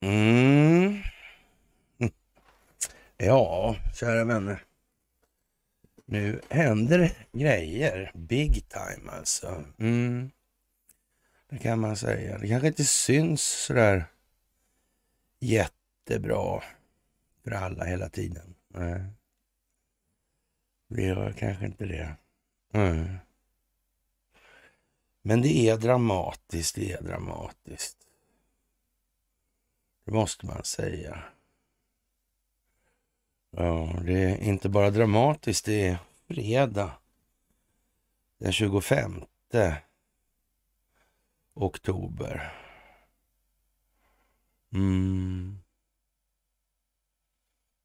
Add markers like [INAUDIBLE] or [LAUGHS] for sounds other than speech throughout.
Mm. Ja, kära vänner. Nu händer grejer. Big time alltså. Mm. Det kan man säga. Det kanske inte syns sådär jättebra för alla hela tiden. Nej. Det gör kanske inte det. Mm. Men det är dramatiskt, det är dramatiskt. Det måste man säga. Ja, det är inte bara dramatiskt, det är fredag den 25 oktober. Mm.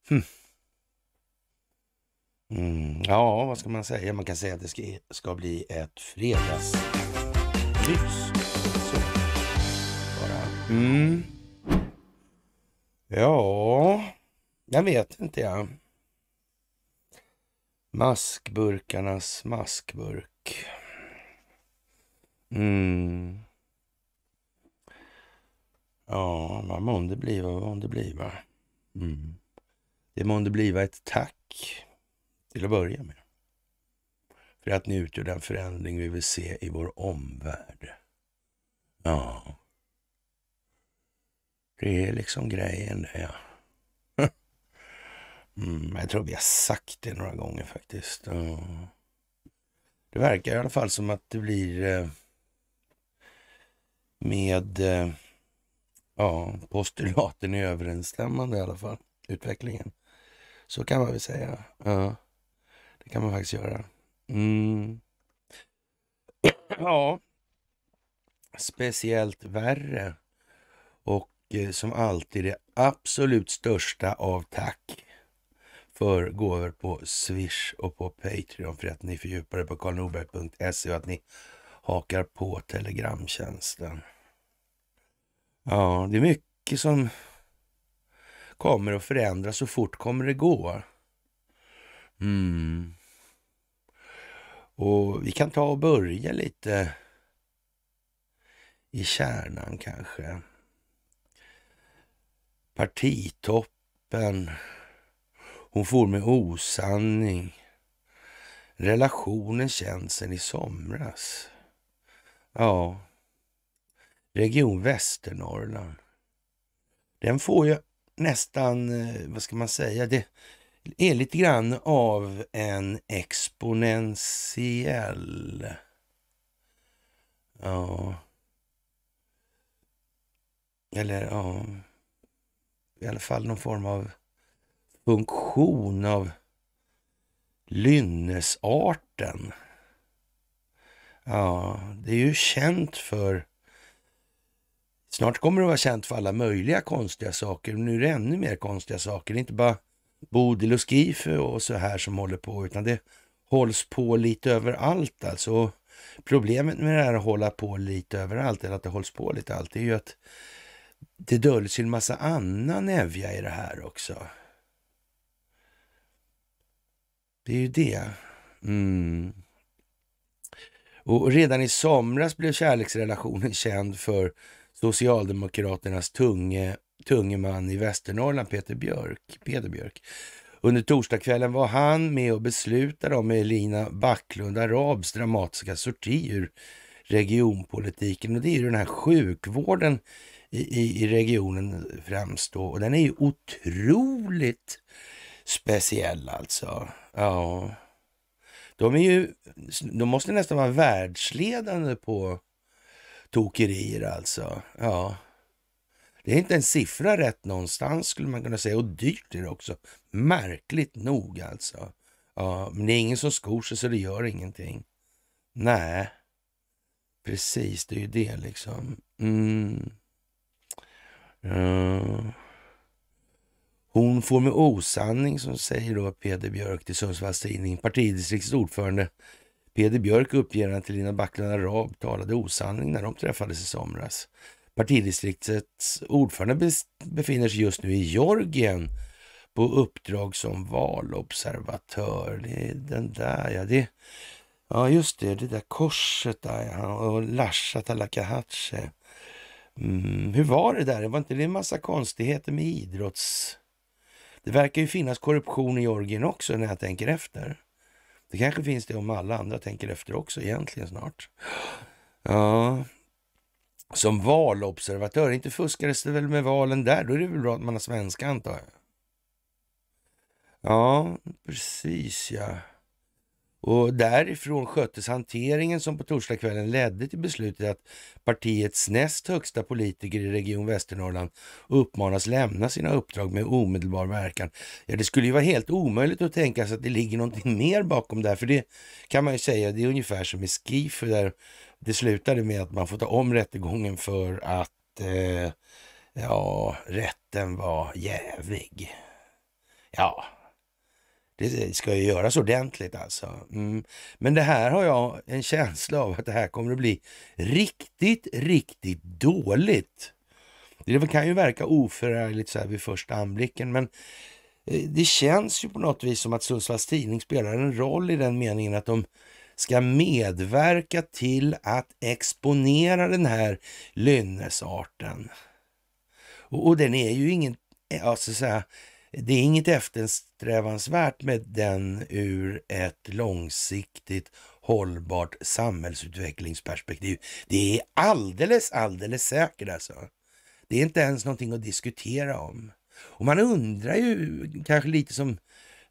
Hm. Mm. Ja, vad ska man säga? Man kan säga att det ska, ska bli ett fredagsmys. Mm. Ja, jag vet inte jag. Maskburkarnas maskburk. Mm. Ja, vad månde bliva, vad månde bliva. Mm. Det månde bliva ett tack till att börja med. För att ni utgör den förändring vi vill se i vår omvärld. Ja. Det är liksom grejen det. Ja. [LAUGHS] Mm, jag tror vi har sagt det några gånger faktiskt. Ja. Det verkar i alla fall som att det blir eh, med eh, ja, postulaten i överensstämmande i alla fall, utvecklingen. Så kan man väl säga. Ja kan man faktiskt göra. Mm. [CLEARS THROAT] Ja, speciellt värre. Och eh, som alltid det absolut största av tack för gåvor på Swish och på Patreon för att ni fördjupar er på karlnorberg.se och att ni hakar på Telegramtjänsten. Ja, det är mycket som kommer att förändras. Så fort kommer det gå? Mm. Och vi kan ta och börja lite i kärnan kanske. Partitoppen. Hon for med osanning. Relationen känns sen i somras. Ja, Region Västernorrland. Den får ju nästan, eh, vad ska man säga, det, är lite grann av en exponentiell... Ja... Eller ja... I alla fall någon form av funktion av lynnesarten. Ja, det är ju känt för... Snart kommer det vara känt för alla möjliga konstiga saker. nu är det ännu mer konstiga saker. Det är inte bara Bodil och Skife och så här som håller på, utan det hålls på lite överallt alltså. Problemet med det här att hålla på lite överallt, eller att det hålls på lite allt, det är ju att det döljs en massa annan evja i det här också. Det är ju det. Mm. Och redan i somras blev kärleksrelationen känd för Socialdemokraternas tunge tunge man i Västernorrland, Peter Björk, Peter Björk. Under torsdagskvällen var han med och beslutade om Elina Backlund Arabs dramatiska sorti ur regionpolitiken. Och det är ju den här sjukvården i, i, i regionen främst då. Och den är ju otroligt speciell alltså. Ja. De är ju, de måste nästan vara världsledande på tokerier alltså. Ja. Det är inte en siffra rätt någonstans skulle man kunna säga och dyrt är det också. Märkligt nog alltså. Ja, men det är ingen som skor sig så det gör ingenting. Nej, precis det är ju det liksom. Mm. Ja. Eh. Hon får med osanning, som säger då Peder Björk till Sundsvalls Tidning. Partidistriktets ordförande Peder Björk uppger att Lina Backlund Arab talade osanning när de träffades i somras. Partidistriktets ordförande befinner sig just nu i Georgien på uppdrag som valobservatör. Det är den där, ja. Det, ja, just det. Det där korset där, ja. Och Lasha Talakahatche. Mm, hur var det där? Det var inte det en massa konstigheter med idrotts... Det verkar ju finnas korruption i Georgien också när jag tänker efter. Det kanske finns det om alla andra tänker efter också egentligen snart. Ja, som valobservatör. Inte fuskades det väl med valen där? Då är det väl bra att man har svenska antar jag. Ja, precis ja. Och därifrån sköttes hanteringen som på torsdagskvällen ledde till beslutet att partiets näst högsta politiker i Region Västernorrland uppmanas lämna sina uppdrag med omedelbar verkan. Ja, det skulle ju vara helt omöjligt att tänka sig att det ligger någonting mer bakom det här, för det kan man ju säga, det är ungefär som i Skifer där det slutade med att man får ta om rättegången för att eh, ja, rätten var jävig. Ja, det ska ju göras ordentligt alltså. Mm. Men det här har jag en känsla av att det här kommer att bli riktigt, riktigt dåligt. Det kan ju verka oförärligt så här vid första anblicken, men eh, det känns ju på något vis som att Sundsvalls Tidning spelar en roll i den meningen att de ska medverka till att exponera den här lynnesarten. Och, och den är ju ingen... alltså säga, det är inget eftersträvansvärt med den ur ett långsiktigt hållbart samhällsutvecklingsperspektiv. Det är alldeles, alldeles säkert alltså. Det är inte ens någonting att diskutera om. Och man undrar ju, kanske lite som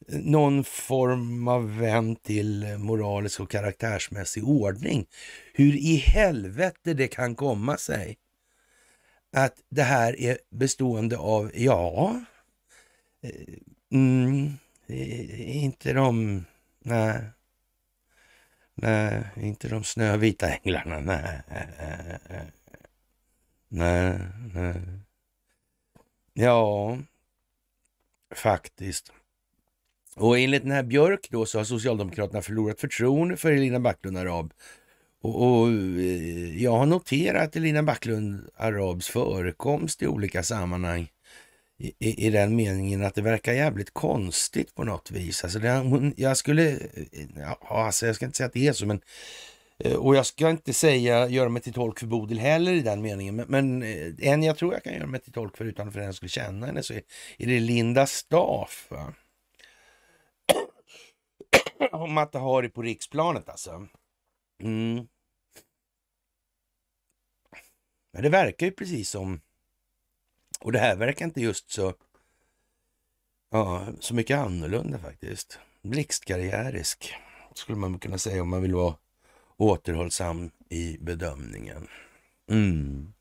någon form av vän till moralisk och karaktärsmässig ordning. Hur i helvete det kan komma sig att det här är bestående av, ja, eh, mm, eh, inte de, nej, nej, inte de snövita änglarna, nej, nej, nej. Ja, faktiskt. Och enligt den här Björk då så har Socialdemokraterna förlorat förtroende för Elina Backlund Arab. Och, och eh, jag har noterat Elina Backlund Arabs förekomst i olika sammanhang. I, i, den meningen att det verkar jävligt konstigt på något vis. Alltså det, jag skulle, eh, ja, alltså jag ska inte säga att det är så, men eh, och jag ska inte säga, göra mig till tolk för Bodil heller i den meningen, men, men en jag tror jag kan göra mig till tolk för utan för den jag skulle känna henne så är, är det Linda Staaf. [LAUGHS] om att ha det på riksplanet alltså. Mm. Men det verkar ju precis som, och det här verkar inte just så, ja, så mycket annorlunda faktiskt. Blixtkarriärisk skulle man kunna säga om man vill vara återhållsam i bedömningen. Mm.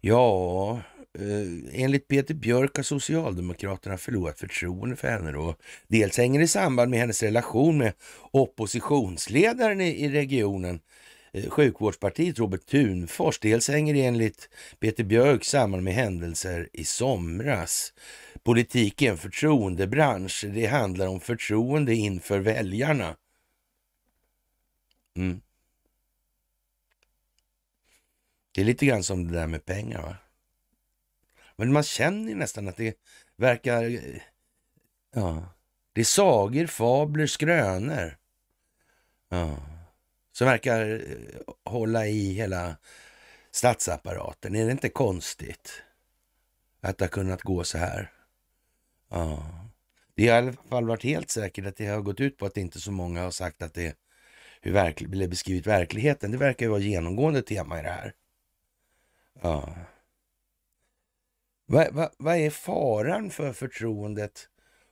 Ja, Eh, enligt Peter Björk har Socialdemokraterna förlorat förtroende för henne. Då. Dels hänger det i samband med hennes relation med oppositionsledaren i, regionen, eh, sjukvårdspartiet Robert Thunfors. Dels hänger det enligt Peter Björk samman med händelser i somras. Politik är en förtroendebransch. Det handlar om förtroende inför väljarna. Mm. Det är lite grann som det där med pengar va? Men man känner nästan att det verkar... Ja, det är sagor, fabler, skrönor. Ja, som verkar eh, hålla i hela statsapparaten. Är det inte konstigt att det har kunnat gå så här? Ja. Det har i alla fall varit helt säkert att det har gått ut på att inte så många har sagt att det hur verkl, beskrivit verkligheten. Det verkar ju vara genomgående tema i det här. Ja. Vad, vad, vad är faran för förtroendet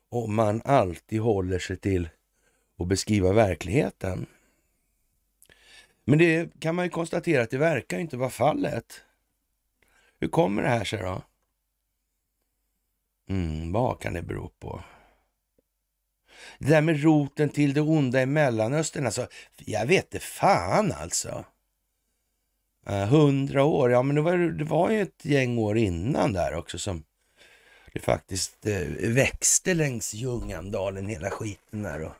om man alltid håller sig till att beskriva verkligheten? Men det kan man ju konstatera att det verkar inte vara fallet. Hur kommer det här sig då? Mm, vad kan det bero på? Det där med roten till det onda i Mellanöstern, alltså. Jag vet det fan alltså. Eh, hundra år, ja men det var, det var ju ett gäng år innan där också som det faktiskt eh, växte längs Ljungandalen, hela skiten där och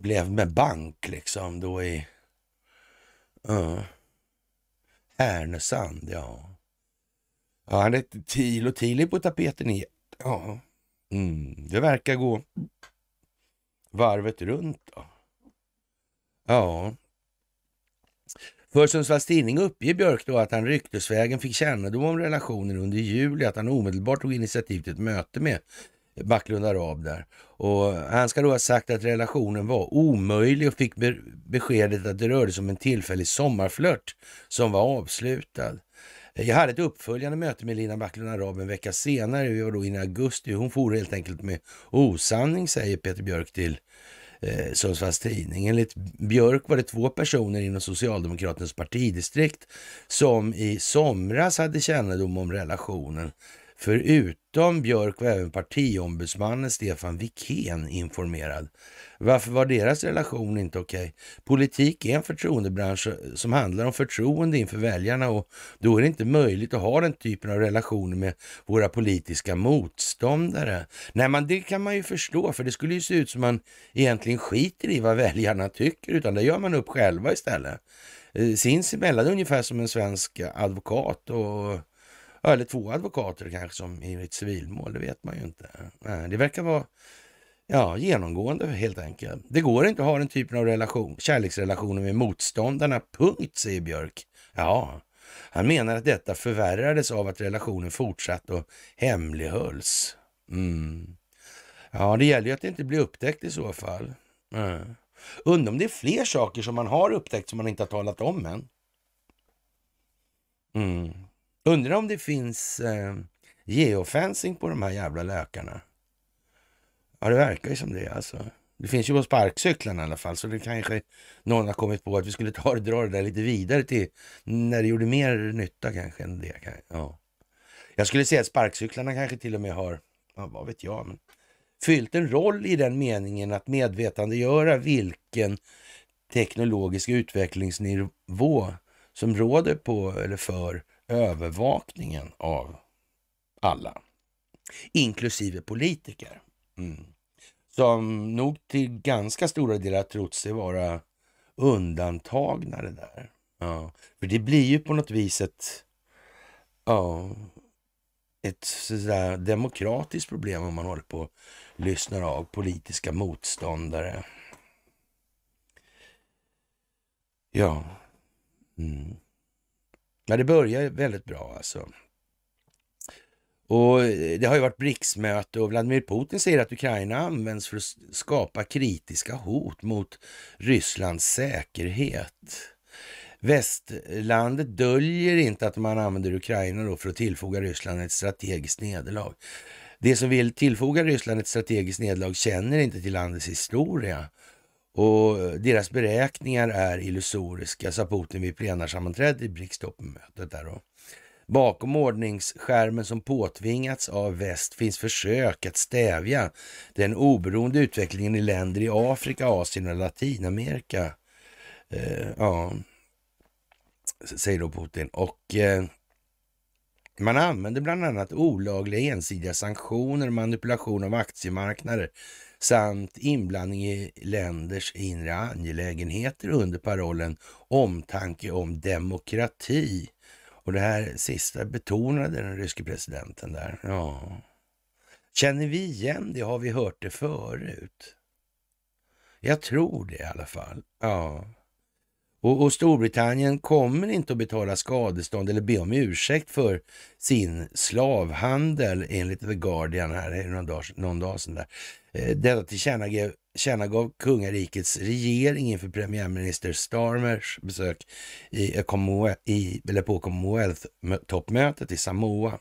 blev med bank liksom då i uh, Härnösand. Ja. ja, han hette Til och Til på tapeten igen. Ja, mm, det verkar gå varvet runt då. Ja, för Sundsvalls Tidning uppger Björk då att han ryktesvägen fick kännedom om relationen under juli, att han omedelbart tog initiativ till ett möte med Backlund Arab där. Och han ska då ha sagt att relationen var omöjlig och fick beskedet att det rörde sig om en tillfällig sommarflört som var avslutad. Jag hade ett uppföljande möte med Lina Backlund Arab en vecka senare, vi var då inne i augusti. Hon for helt enkelt med osanning, säger Peter Björk till eh, Sundsvalls Tidning. Enligt Björk var det två personer inom Socialdemokraternas partidistrikt som i somras hade kännedom om relationen Förutom Björk var även partiombudsmannen Stefan Wikén informerad. Varför var deras relation inte okej? Okay? Politik är en förtroendebransch som handlar om förtroende inför väljarna och då är det inte möjligt att ha den typen av relationer med våra politiska motståndare. Nej, men det kan man ju förstå, för det skulle ju se ut som man egentligen skiter i vad väljarna tycker, utan det gör man upp själva istället. Eh, sinsemellan ungefär som en svensk advokat och eller två advokater kanske som i ett civilmål, det vet man ju inte. Det verkar vara ja, genomgående helt enkelt. Det går inte att ha den typen av relation, kärleksrelationer med motståndarna, punkt, säger Björk. Ja, han menar att detta förvärrades av att relationen fortsatt och hemlighölls. Mm. Ja, det gäller ju att det inte blir upptäckt i så fall. Mm. Undrar om det är fler saker som man har upptäckt som man inte har talat om än. Mm. Undrar om det finns eh, geofencing på de här jävla lökarna. Ja, det verkar ju som det alltså. Det finns ju på sparkcyklarna i alla fall, så det kanske någon har kommit på att vi skulle ta och dra det där lite vidare till när det gjorde mer nytta kanske än det. Ja. Jag skulle säga att sparkcyklarna kanske till och med har, ja, vad vet jag, men fyllt en roll i den meningen att medvetandegöra vilken teknologisk utvecklingsnivå som råder på eller för övervakningen av alla, inklusive politiker. Mm. Som nog till ganska stora delar trott sig vara undantagna det där. Ja. För det blir ju på något vis ett, ja, ett sådär demokratiskt problem om man håller på och lyssnar av politiska motståndare. Ja. Mm. Ja, det börjar väldigt bra alltså. Och eh, Det har ju varit BRICS-möte och Vladimir Putin säger att Ukraina används för att skapa kritiska hot mot Rysslands säkerhet. Västlandet döljer inte att man använder Ukraina för att tillfoga Ryssland ett strategiskt nederlag. De som vill tillfoga Ryssland ett strategiskt nederlag känner inte till landets historia och deras beräkningar är illusoriska, sa Putin vid plenarsammanträdet i Brikstoppmötet. Bakom ordningsskärmen som påtvingats av väst finns försök att stävja den oberoende utvecklingen i länder i Afrika, Asien och Latinamerika. Eh, ja, säger då Putin. Och eh, man använder bland annat olagliga ensidiga sanktioner, manipulation av aktiemarknader, samt inblandning i länders inre angelägenheter under parollen omtanke om demokrati. Och det här sista betonade den ryske presidenten där. Ja. Känner vi igen det? Har vi hört det förut? Jag tror det i alla fall. Ja. Och, och, Storbritannien kommer inte att betala skadestånd eller be om ursäkt för sin slavhandel enligt The Guardian här någon dag, någon dag sedan. Där. Eh, detta tillkännagav, kungarikets regering inför premiärminister Starmers besök i, i, eller på Commonwealth-toppmötet i Samoa.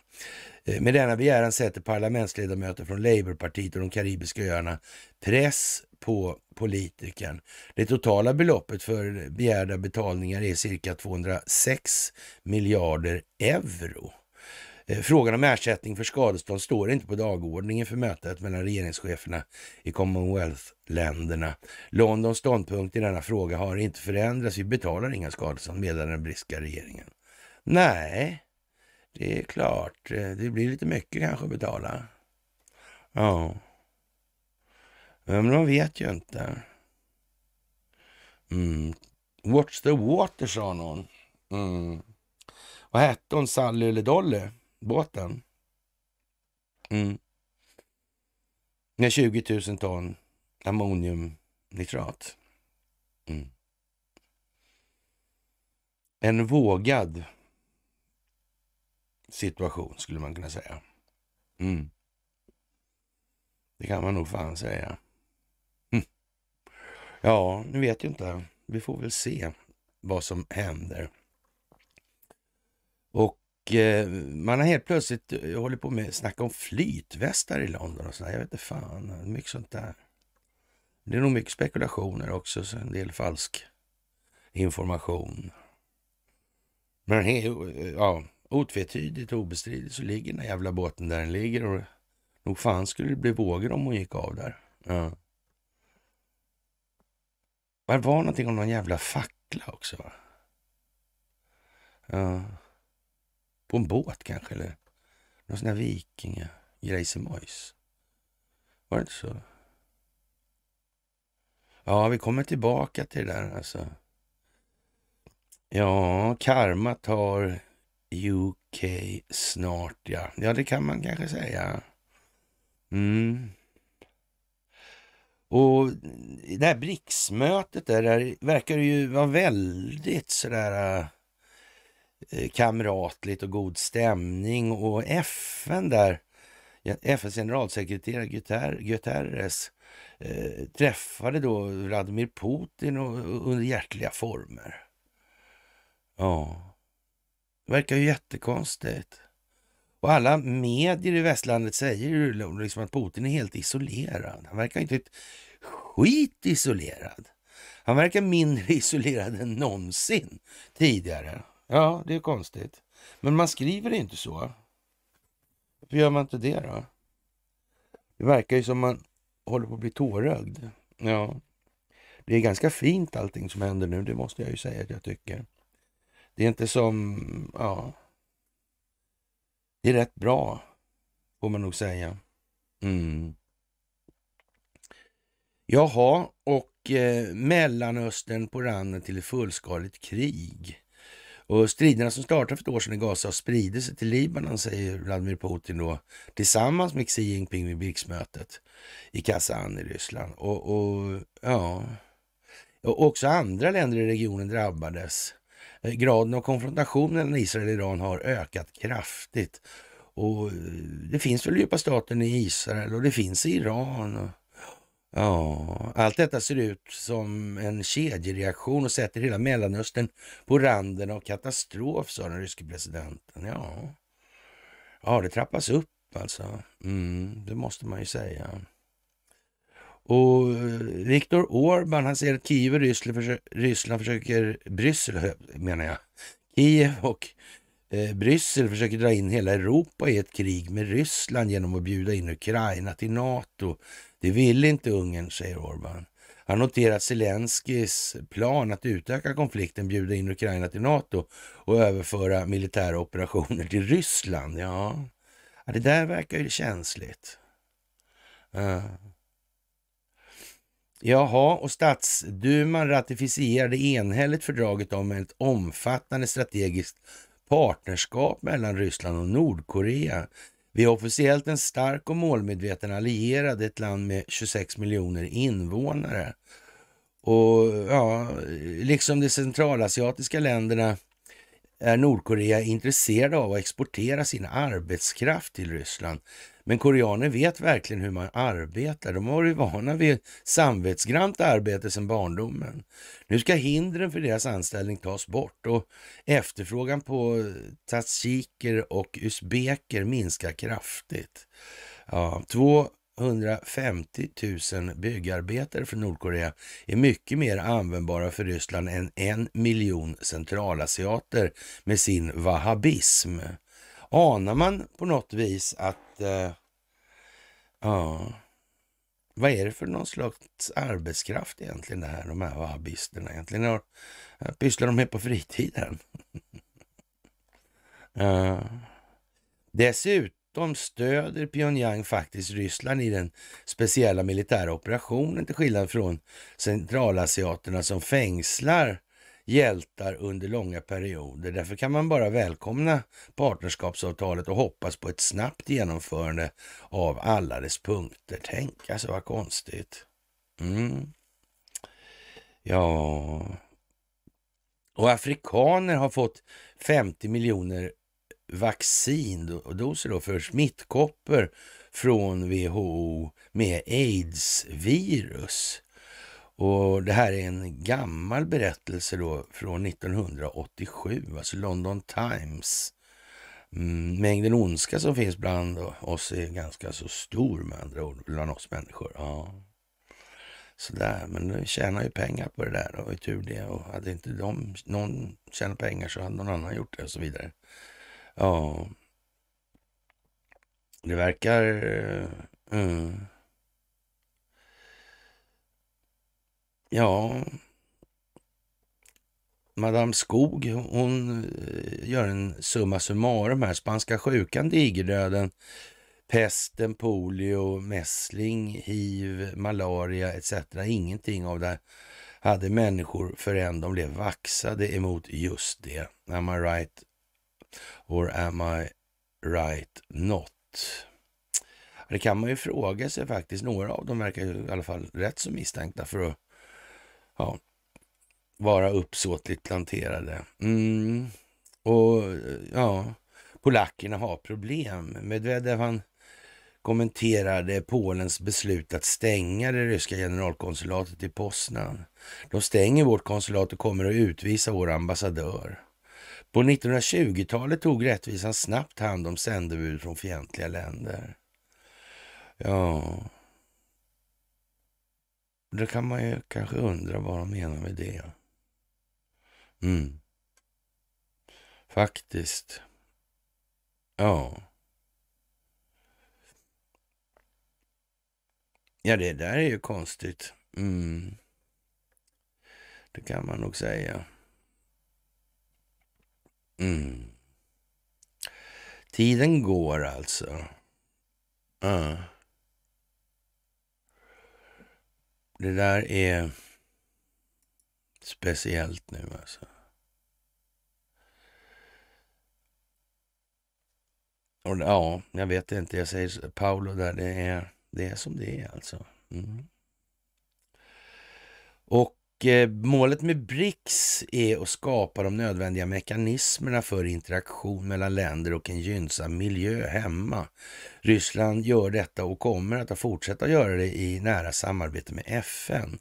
Eh, med denna begäran sätter parlamentsledamöter från Labourpartiet och de karibiska öarna press på politikern. Det totala beloppet för begärda betalningar är cirka 206 miljarder euro. Eh, frågan om ersättning för skadestånd står inte på dagordningen för mötet mellan regeringscheferna i Commonwealth-länderna. Londons ståndpunkt i denna fråga har inte förändrats. Vi betalar inga skadestånd, meddelar den brittiska regeringen. Nej, det är klart. Eh, det blir lite mycket kanske att betala. Ja. Men man vet ju inte. Mm. What's the water, sa någon. Mm. Vad hette hon? Sally eller Dolly? Båten? Mm. Med 20 000 ton ammoniumnitrat. Mm. En vågad situation, skulle man kunna säga. Mm. Det kan man nog fan säga. Ja, nu vet jag inte. Vi får väl se vad som händer. Och eh, man har helt plötsligt eh, hållit på med snacka om flytvästar i London och sådär. Jag vet inte fan, mycket sånt där. Det är nog mycket spekulationer också, så en del falsk information. Men eh, ja, otvetydigt och obestridligt så ligger den jävla båten där den ligger och nog fan skulle det bli vågor om hon gick av där. Ja. Och här var någonting om någon jävla fackla också. Ja. På en båt kanske, eller någon sån där vikinga, Grejsemois. Var det inte så? Ja, vi kommer tillbaka till det där alltså. Ja, karma tar UK snart ja. Ja, det kan man kanske säga. Mm. Och det här BRICS-mötet där, där verkar det ju vara väldigt sådär eh, eh kamratligt och god stämning och FN där, FNs generalsekreterare Guter Guterres eh, träffade då Vladimir Putin under hjärtliga former. Ja, verkar ju jättekonstigt. Och alla medier i västlandet säger ju liksom att Putin är helt isolerad. Han verkar inte ett skit isolerad. Han verkar mindre [LAUGHS] isolerad än någonsin tidigare. Ja, det är konstigt. Men man skriver det inte så. Varför gör man inte det då? Det verkar ju som man håller på att bli tårögd. Ja, det är ganska fint allting som händer nu, det måste jag ju säga att jag tycker. Det är inte som, ja, det är rätt bra, får man nog säga. Mm. Jaha, och eh, Mellanöstern på randen till ett fullskaligt krig. Och striderna som startade för ett år sedan i Gaza har spridit sig till Libanon, säger Vladimir Putin då, tillsammans med Xi Jinping vid BRICS-mötet i Kazan i Ryssland. Och, och ja, och också andra länder i regionen drabbades Eh, graden av konfrontation mellan Israel och Iran har ökat kraftigt. Och eh, Det finns väl djupa staten i Israel och det finns i Iran. Ja, allt detta ser ut som en kedjereaktion och sätter hela Mellanöstern på randen av katastrof, sa den ryske presidenten. Ja, ja det trappas upp alltså. Mm, det måste man ju säga. Och eh, Viktor Orban, han ser att Kiev och Ryssland, försö Ryssland försöker, Bryssel menar jag, Kiev och eh, Bryssel försöker dra in hela Europa i ett krig med Ryssland genom att bjuda in Ukraina till NATO. Det vill inte Ungern, säger Orban. Han noterar Zelenskyjs plan att utöka konflikten, bjuda in Ukraina till NATO och överföra militära operationer till Ryssland. Ja, det där verkar ju känsligt. Jaha, och statsduman ratificerade enhälligt fördraget om ett omfattande strategiskt partnerskap mellan Ryssland och Nordkorea. Vi är officiellt en stark och målmedveten allierad, ett land med 26 miljoner invånare. Och ja, liksom de centralasiatiska länderna är Nordkorea intresserade av att exportera sin arbetskraft till Ryssland. Men koreaner vet verkligen hur man arbetar. De har varit vana vid samvetsgrant arbete sedan barndomen. Nu ska hindren för deras anställning tas bort och efterfrågan på tatsiker och usbeker minskar kraftigt. Ja, 250 000 byggarbetare från Nordkorea är mycket mer användbara för Ryssland än en miljon centralasiater med sin wahhabism anar man på något vis att... Eh, ja... Vad är det för någon slags arbetskraft egentligen det här, de här wahhabisterna egentligen? Har, eh, pysslar de med på fritiden? uh. [LAUGHS] Dessutom stöder Pyongyang faktiskt Ryssland i den speciella militära operationen till skillnad från centralasiaterna som fängslar hjältar under långa perioder. Därför kan man bara välkomna partnerskapsavtalet och hoppas på ett snabbt genomförande av alla dess punkter. Tänk alltså vad konstigt. Mm. Ja... Och afrikaner har fått 50 miljoner vaccindoser då för smittkoppor från WHO med aids-virus. Och Det här är en gammal berättelse då från 1987, alltså London Times. Mm, mängden ondska som finns bland oss är ganska så stor med andra ord, bland oss människor. Ja. Sådär, men de tjänar ju pengar på det där, det var ju tur det. Och hade inte de, någon tjänat pengar så hade någon annan gjort det och så vidare. Ja, det verkar... Eh, mm, Ja, Madame Skog, hon eh, gör en summa summarum här. Spanska sjukan, digerdöden, pesten, polio, mässling, hiv, malaria etc. Ingenting av det hade människor förrän de blev vaxade emot just det. Am I right? Or am I right not? Det kan man ju fråga sig faktiskt. Några av dem verkar i alla fall rätt så misstänkta för att ja, vara uppsåtligt planterade. Mm. Och ja, polackerna har problem. Medvedev han kommenterade Polens beslut att stänga det ryska generalkonsulatet i Poznan. De stänger vårt konsulat och kommer att utvisa vår ambassadör. På 1920-talet tog rättvisan snabbt hand om sändebud från fientliga länder. Ja, då kan man ju kanske undra vad de menar med det. Mm. Faktiskt. Ja. Ja, det där är ju konstigt. Mm. Det kan man nog säga. Mm. Tiden går alltså. Uh. Det där är speciellt nu alltså. Och, ja, jag vet inte. Jag säger Paolo där. Det är, det är som det är alltså. Mm. Och Eh, målet med BRICS är att skapa de nödvändiga mekanismerna för interaktion mellan länder och en gynnsam miljö hemma. Ryssland gör detta och kommer att fortsätta göra det i nära samarbete med FN.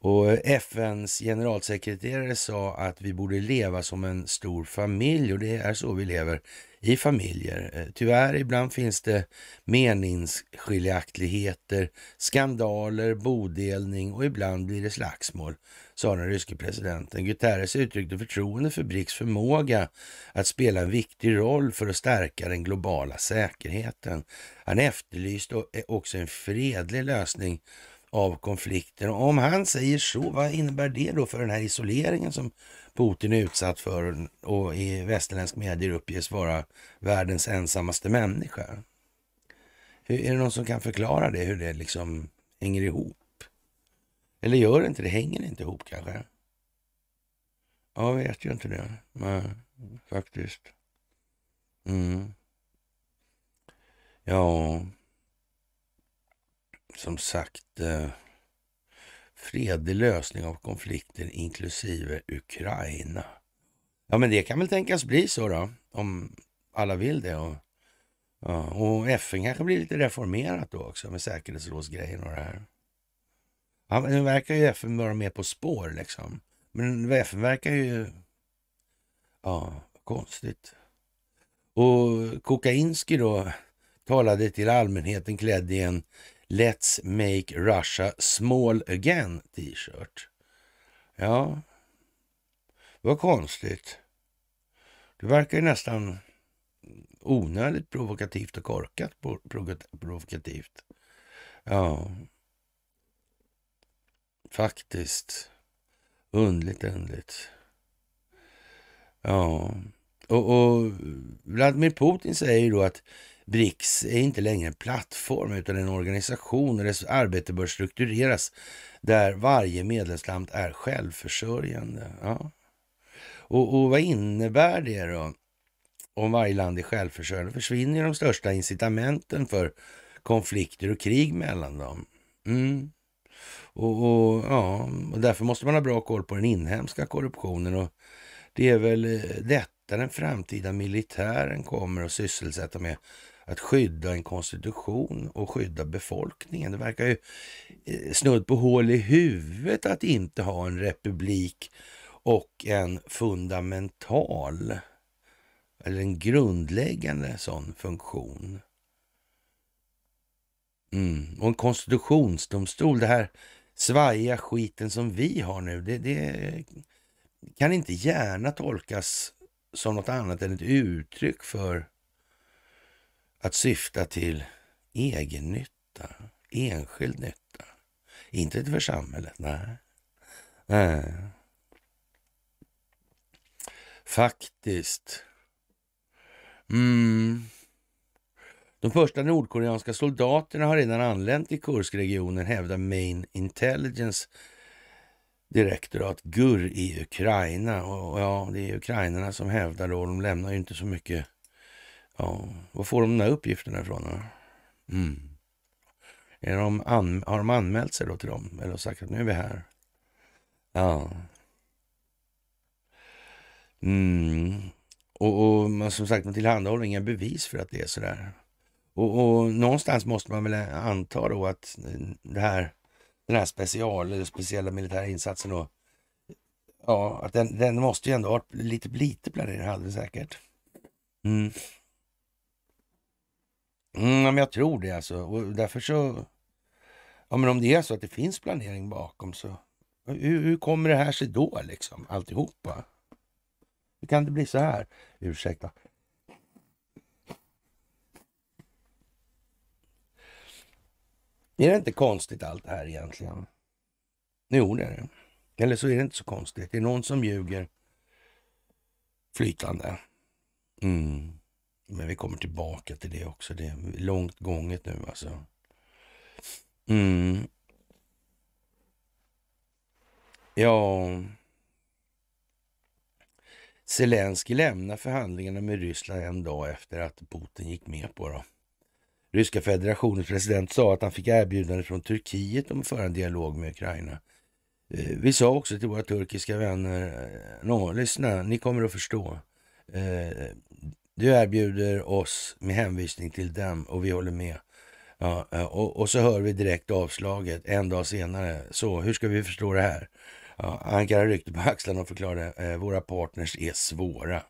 Och eh, FNs generalsekreterare sa att vi borde leva som en stor familj och det är så vi lever i familjer. Eh, tyvärr, ibland finns det meningsskiljaktigheter, skandaler, bodelning och ibland blir det slagsmål, sa den ryske presidenten. Guterres uttryckte förtroende för BRICS förmåga att spela en viktig roll för att stärka den globala säkerheten. Han efterlyste eh, också en fredlig lösning av konflikten. Och om han säger så, vad innebär det då för den här isoleringen som Putin är utsatt för och i västerländsk medier uppges vara världens ensammaste människa? Hur, är det någon som kan förklara det, hur det liksom hänger ihop? Eller gör det inte det? Hänger det inte ihop kanske? Jag vet ju inte det, men faktiskt. Mm. Ja, som sagt eh, fredlig lösning av konflikten inklusive Ukraina. Ja, men det kan väl tänkas bli så då, om alla vill det. Och, och FN kanske blir lite reformerat då också med säkerhetsrådsgrejen och det här. Ja, nu verkar ju FN vara med på spår liksom. Men FN verkar ju... Ja, konstigt. Och Kokainski då talade till allmänheten klädd i en Let's make Russia small again t-shirt. Ja, Det var konstigt. Det verkar ju nästan onödigt provokativt och korkat provokativt. Ja, faktiskt. Undligt, undligt. Ja, och, och Vladimir Putin säger då att BRICS är inte längre en plattform utan en organisation och dess arbete bör struktureras där varje medlemsland är självförsörjande. Ja. Och, och vad innebär det då? Om varje land är självförsörjande försvinner de största incitamenten för konflikter och krig mellan dem. Mm. Och, och, ja, och därför måste man ha bra koll på den inhemska korruptionen. och Det är väl eh, detta den framtida militären kommer att sysselsätta med att skydda en konstitution och skydda befolkningen. Det verkar ju eh, snudd på hål i huvudet att inte ha en republik och en fundamental eller en grundläggande sån funktion. Mm. Och en konstitutionsdomstol, det här svajiga skiten som vi har nu, det, det kan inte gärna tolkas som något annat än ett uttryck för att syfta till egen nytta, enskild nytta. Inte för samhället, nej. nej. Faktiskt. Mm. De första nordkoreanska soldaterna har redan anlänt i Kurskregionen, hävdar Main Intelligence direktorat GUR i Ukraina. Och ja, det är ukrainarna som hävdar då. De lämnar ju inte så mycket Ja, var får de här uppgifterna ifrån? Mm. Är de an, har de anmält sig då till dem? Eller sagt att nu är vi här? Ja. Mm. Och, och som sagt, man tillhandahåller inga bevis för att det är så där. Och, och någonstans måste man väl anta då att det här, den här special eller speciella militära insatsen då, ja, att den, den måste ju ändå ha varit lite, lite planerad, hade säkert. Mm. Mm, men jag tror det alltså. Och därför så... Ja, men om det är så att det finns planering bakom så... Hur, hur kommer det här sig då liksom, alltihopa? Hur kan det bli så här? Ursäkta. Är det inte konstigt allt det här egentligen? Jo, det är det. Eller så är det inte så konstigt. Det är någon som ljuger flytande. Mm. Men vi kommer tillbaka till det också. Det är långt gånget nu alltså. Mm. Ja... Zelenskyj lämnar förhandlingarna med Ryssland en dag efter att Putin gick med på det. Ryska federationens president sa att han fick erbjudande från Turkiet om att föra en dialog med Ukraina. Eh, vi sa också till våra turkiska vänner, eh, Nå, lyssna, ni kommer att förstå. Eh, du erbjuder oss med hänvisning till dem och vi håller med. Ja, eh, och, och, så hör vi direkt avslaget en dag senare. Så hur ska vi förstå det här? Ja, Ankara ryckte på axlarna och förklarade eh, våra partners är svåra,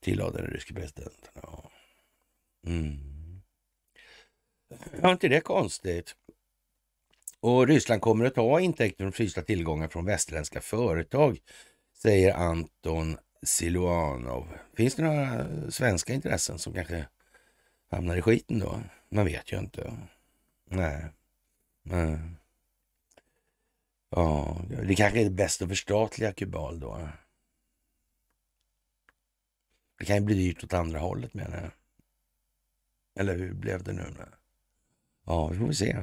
tillade den ryske presidenten. Ja. Mm. Var inte det konstigt? Och Ryssland kommer att ta intäkter från frysta tillgångar från västerländska företag, säger Anton Siluanov. Finns det några svenska intressen som kanske hamnar i skiten då? Man vet ju inte. Nej. Nej. Ja, det kanske är bäst att förstatliga Kubal då. Det kan ju bli dyrt åt andra hållet menar jag. Eller hur blev det nu? Ja, vi får vi se.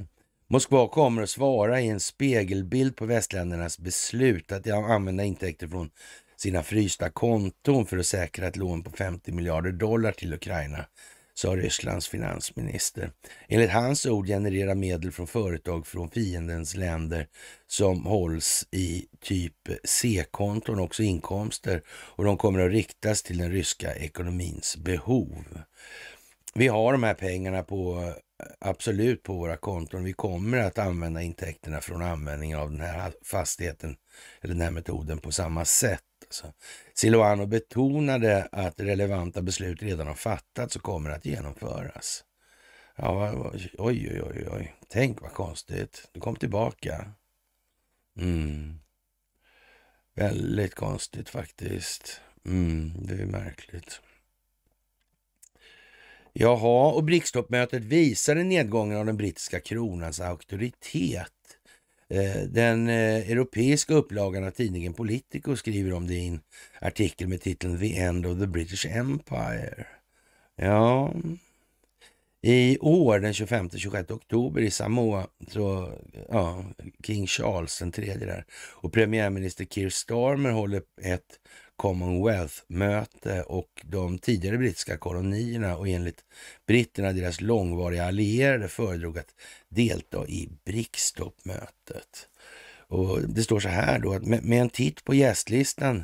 Moskva kommer att svara i en spegelbild på västländernas beslut att använda intäkter från sina frysta konton för att säkra ett lån på 50 miljarder dollar till Ukraina, sa Rysslands finansminister. Enligt hans ord genererar medel från företag från fiendens länder som hålls i typ C-konton också inkomster och de kommer att riktas till den ryska ekonomins behov. Vi har de här pengarna på absolut på våra konton. Vi kommer att använda intäkterna från användningen av den här fastigheten eller den här metoden på samma sätt. Alltså. Silvano betonade att relevanta beslut redan har fattats och kommer att genomföras. Ja, oj, oj, oj, oj. Tänk vad konstigt. Du kom tillbaka. Mm. Väldigt konstigt faktiskt. Mm, det är märkligt. Jaha, och brics visade nedgången av den brittiska kronans auktoritet. Eh, den eh, europeiska upplagan av tidningen Politico skriver om det i en artikel med titeln The End of the British Empire. Ja, i år den 25-26 oktober i Samoa, så, ja, King Charles den tredje där och premiärminister Keir Starmer håller ett Commonwealth-möte och de tidigare brittiska kolonierna och enligt britterna deras långvariga allierade föredrog att delta i Brixtop-mötet. Och det står så här då att med en titt på gästlistan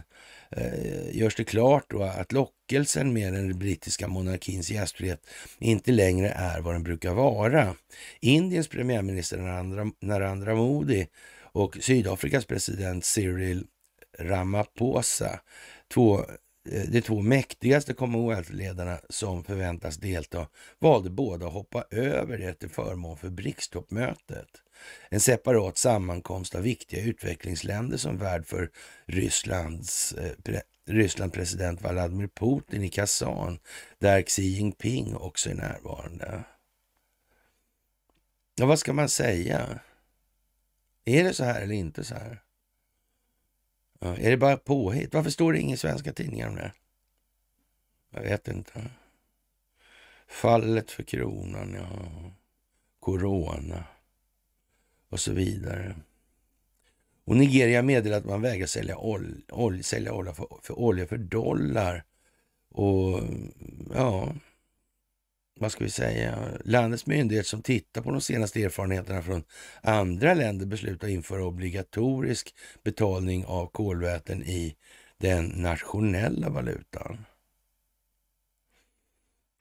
eh, görs det klart då att lockelsen med den brittiska monarkins gästfrihet inte längre är vad den brukar vara. Indiens premiärminister Narendra, Narendra Modi och Sydafrikas president Cyril Ramaphosa. Två, eh, de två mäktigaste Commonwealth-ledarna som förväntas delta valde båda att hoppa över det till förmån för BRICS-toppmötet. En separat sammankomst av viktiga utvecklingsländer som värd för Rysslands eh, pre Ryssland president Vladimir Putin i Kazan, där Xi Jinping också är närvarande. Ja, vad ska man säga? Är det så här eller inte så här? är det bara påhitt? Varför står det inga svenska tidningar om det Jag vet inte. Fallet för kronan, ja. Corona och så vidare. Och Nigeria meddelar att man vägrar sälja, ol, ol sälja olja, för, för olja för dollar. Och ja, vad ska vi säga, landets myndighet som tittar på de senaste erfarenheterna från andra länder beslutar att införa obligatorisk betalning av kolväten i den nationella valutan.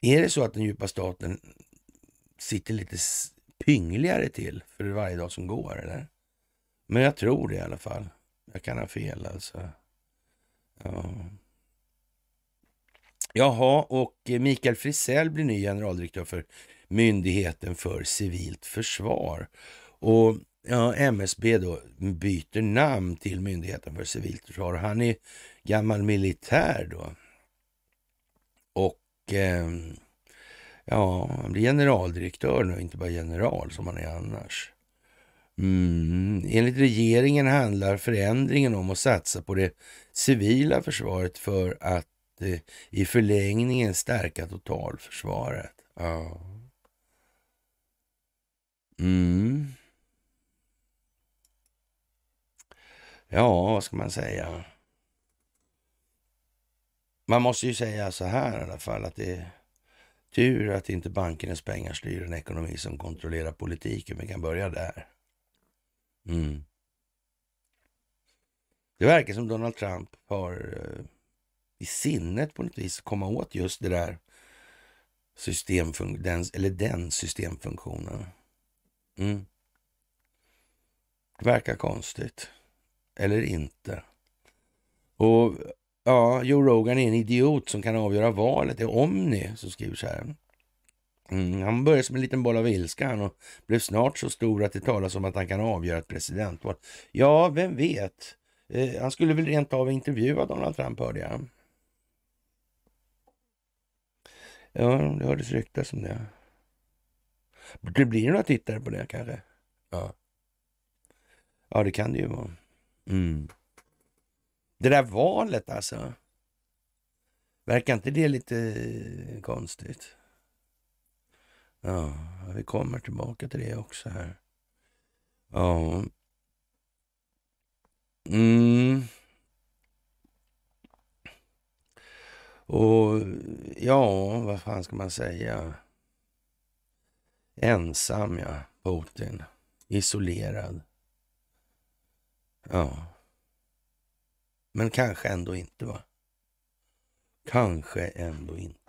Är det så att den djupa staten sitter lite pyngligare till för varje dag som går? eller? Men jag tror det i alla fall. Jag kan ha fel alltså. Ja. Jaha, och Mikael Frisell blir ny generaldirektör för Myndigheten för civilt försvar. Och ja, MSB då byter namn till Myndigheten för civilt försvar. Han är gammal militär då. Och eh, ja, han blir generaldirektör nu, inte bara general som han är annars. Mm. Enligt regeringen handlar förändringen om att satsa på det civila försvaret för att i förlängningen stärka totalförsvaret. Ja. Mm. Ja, vad ska man säga? Man måste ju säga så här i alla fall att det är tur att inte bankernas pengar styr en ekonomi som kontrollerar politiken. Vi kan börja där. Mm. Det verkar som Donald Trump har eh, i sinnet på något vis komma åt just det där systemfunktionen, den, eller den systemfunktionen. Mm. Verkar konstigt. Eller inte. Och ja, Joe Rogan är en idiot som kan avgöra valet. Det är Omni som skriver så här. Mm, han började som en liten boll av ilska han och blev snart så stor att det talas om att han kan avgöra ett presidentval. Ja, vem vet? Eh, han skulle väl rent av intervjua Donald Trump hörde jag. Ja, det hördes ryktas om det. Det blir några tittare på det kanske? Ja. Ja, det kan det ju vara. Mm. Det där valet alltså. Verkar inte det lite eh, konstigt? Ja, vi kommer tillbaka till det också här. Ja. Mm. Och ja, vad fan ska man säga? Ensam, ja. Putin. Isolerad. Ja. Men kanske ändå inte, va? Kanske ändå inte.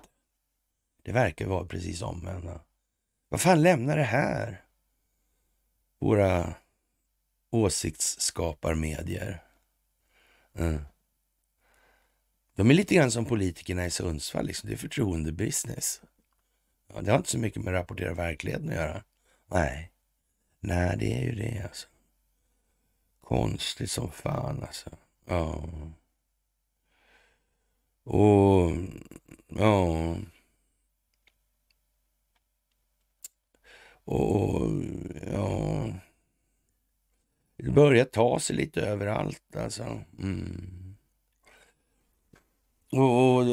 Det verkar vara precis omvända. Vad fan lämnar det här? Våra åsiktsskaparmedier. Mm. De är lite grann som politikerna i Sundsvall, liksom. det är förtroendebusiness. Ja, det har inte så mycket med att rapportera verkligheten att göra. Nej, nej det är ju det alltså. Konstigt som fan alltså. Ja. Och ja. Och ja. Det börjar ta sig lite överallt alltså. Mm. Och, och,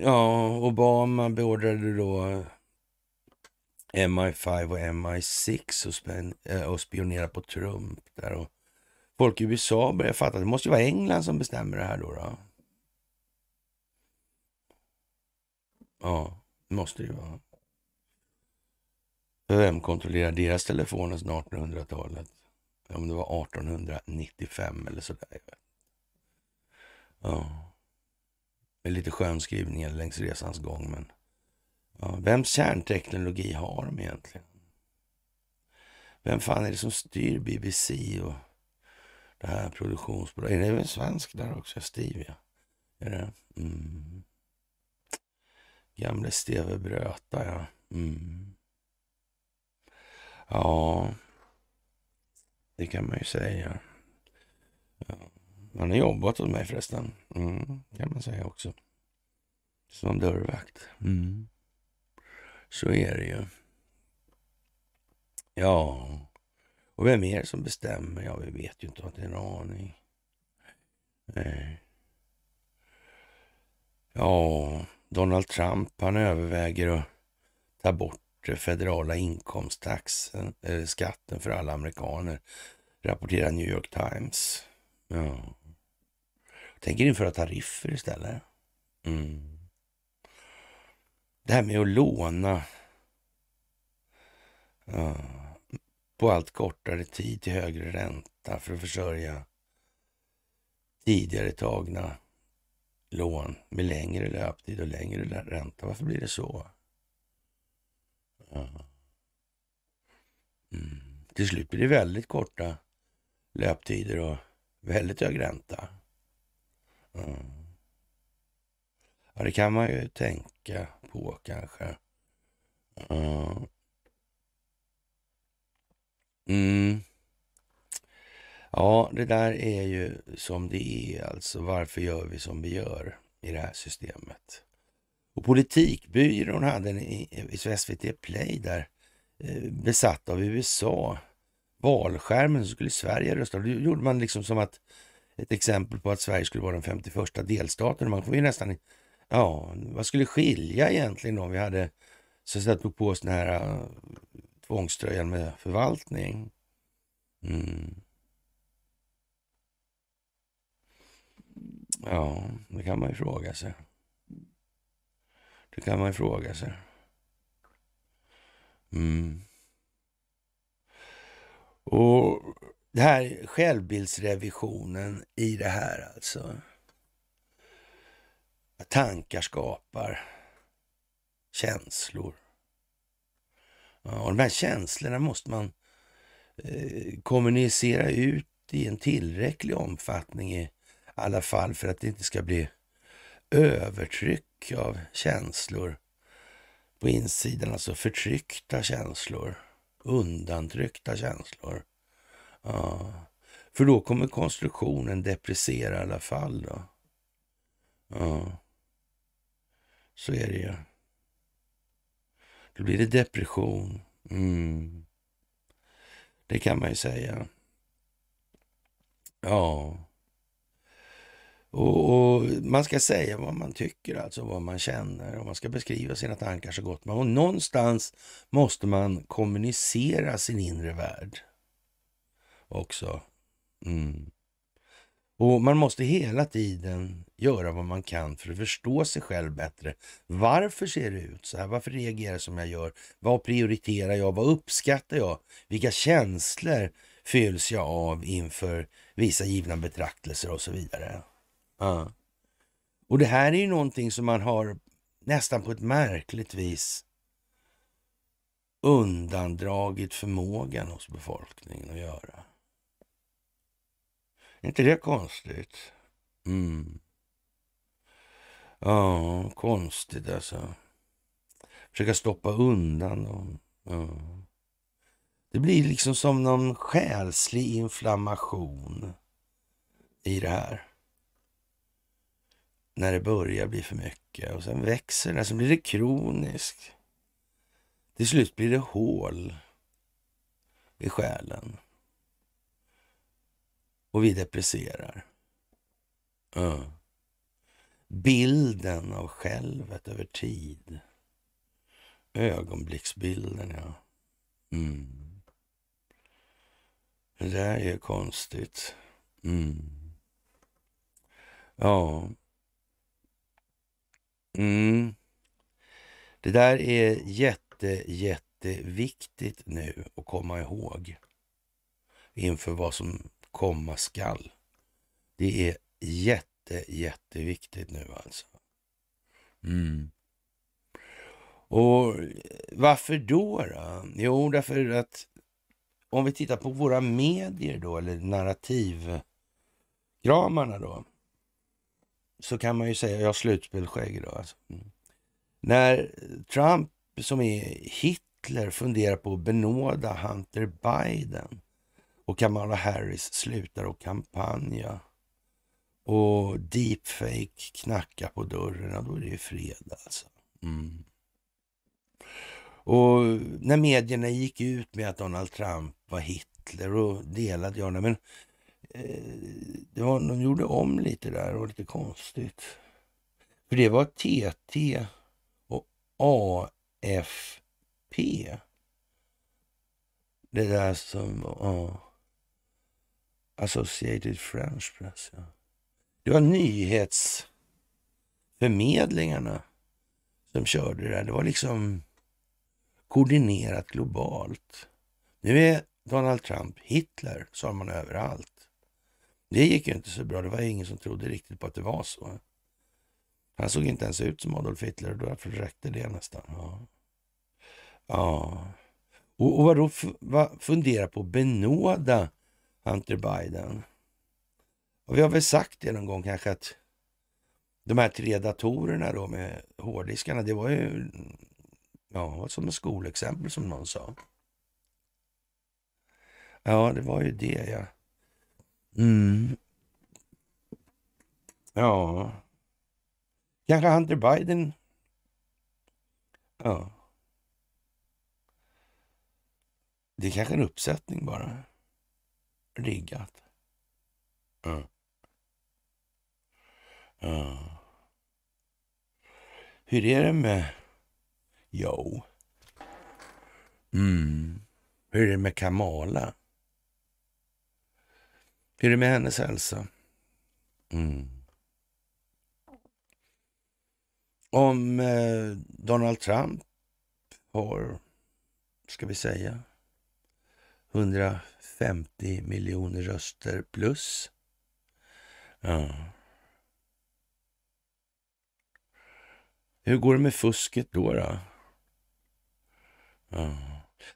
ja, Obama beordrade då MI5 och MI6 och, spen, och spionera på Trump. där och Folk i USA börjar fatta att det måste vara England som bestämmer det här. då. då. Ja, det måste det ju vara. vem kontrollerar deras telefoner sedan 1800-talet? Om det var 1895 eller sådär. Ja. Med lite skönskrivningar längs resans gång. Men ja, vems kärnteknologi har de egentligen? Vem fan är det som styr BBC och det här produktionsbolaget? Är det en svensk där också? Stevia? Är det? Mm. Gamle Steve Bröta, ja. Mm. Ja, det kan man ju säga. Ja. Han har jobbat åt mig förresten. Mm, kan man säga också. Som dörrvakt. Mm. Så är det ju. Ja. Och vem är det som bestämmer? Ja, vi vet ju inte. Har inte en aning. Nej. Ja, Donald Trump han överväger att ta bort den federala inkomstskatten eh, skatten för alla amerikaner, rapporterar New York Times. Ja tänker införa tariffer istället. Mm. Det här med att låna ja, på allt kortare tid till högre ränta för att försörja tidigare tagna lån med längre löptid och längre ränta. Varför blir det så? Ja. Mm. Till slut blir det väldigt korta löptider och väldigt hög ränta. Ja, det kan man ju tänka på kanske. Mm. Ja, det där är ju som det är alltså. Varför gör vi som vi gör i det här systemet? Och Politikbyrån hade en i SVT Play där eh, besatt av USA. Valskärmen så skulle Sverige rösta. Då gjorde man liksom som att ett exempel på att Sverige skulle vara den 51 delstaten. Man får ju nästan, ja, vad skulle skilja egentligen om vi hade så att säga tog på oss den här äh, tvångströjan med förvaltning? Mm. Ja, det kan man ju fråga sig. Det kan man ju fråga sig. Mm. Och det här självbildsrevisionen i det här alltså. Att tankar skapar känslor. och de här känslorna måste man eh, kommunicera ut i en tillräcklig omfattning i alla fall för att det inte ska bli övertryck av känslor på insidan, alltså förtryckta känslor, undantryckta känslor. Ja. För då kommer konstruktionen depressera i alla fall. Då. Ja. Så är det ju. Då blir det depression. Mm. Det kan man ju säga. Ja. Och, och, Man ska säga vad man tycker, alltså vad man känner och man ska beskriva sina tankar så gott man Och Någonstans måste man kommunicera sin inre värld också. Mm. Och Man måste hela tiden göra vad man kan för att förstå sig själv bättre. Varför ser det ut så här? Varför reagerar jag som jag gör? Vad prioriterar jag? Vad uppskattar jag? Vilka känslor fylls jag av inför vissa givna betraktelser och så vidare? Ja. Och det här är ju någonting som man har nästan på ett märkligt vis undandragit förmågan hos befolkningen att göra inte det konstigt? Mm. Ja, konstigt alltså. Försöka stoppa undan dem. Ja. Det blir liksom som någon själslig inflammation i det här. När det börjar bli för mycket och sen växer det, sen blir det kroniskt. Till slut blir det hål i själen och vi depresserar. Mm. Bilden av självet över tid. Ögonblicksbilden, ja. Mm. Det där är konstigt. Mm. Ja. Mm. Det där är jätte, jätteviktigt nu att komma ihåg inför vad som komma skall. Det är jätte, jätteviktigt nu alltså. Mm. Och varför då, då? Jo, därför att om vi tittar på våra medier då, eller narrativgramarna då, så kan man ju säga, jag har slutspelskägg då alltså. Mm. När Trump, som är Hitler, funderar på att benåda Hunter Biden och Kamala Harris slutar att kampanja och deepfake knackar på dörren, då är det ju fred alltså. Mm. Och när medierna gick ut med att Donald Trump var Hitler och delade jag men eh, det var, de gjorde om lite där och lite konstigt. För det var TT och AFP. Det där som... Ja. Associated French Press. Ja. Det var nyhetsförmedlingarna som körde det där. Det var liksom koordinerat globalt. Nu är Donald Trump Hitler, sa man överallt. Det gick ju inte så bra. Det var ingen som trodde riktigt på att det var så. Han såg inte ens ut som Adolf Hitler och därför räckte det nästan. Ja. ja. Och, och vadå vad, fundera på att benåda Hunter Biden. Och vi har väl sagt det någon gång kanske att de här tre datorerna då med hårddiskarna, det var ju ja, som ett skolexempel som någon sa. Ja, det var ju det ja. Mm. Ja. Kanske Hunter Biden. Ja. Det är kanske en uppsättning bara riggat. Mm. Ja. Hur är det med Joe? Mm. Hur är det med Kamala? Hur är det med hennes hälsa? Mm. Om eh, Donald Trump har, ska vi säga, 100 50 miljoner röster plus. Ja. Hur går det med fusket då? då? Ja.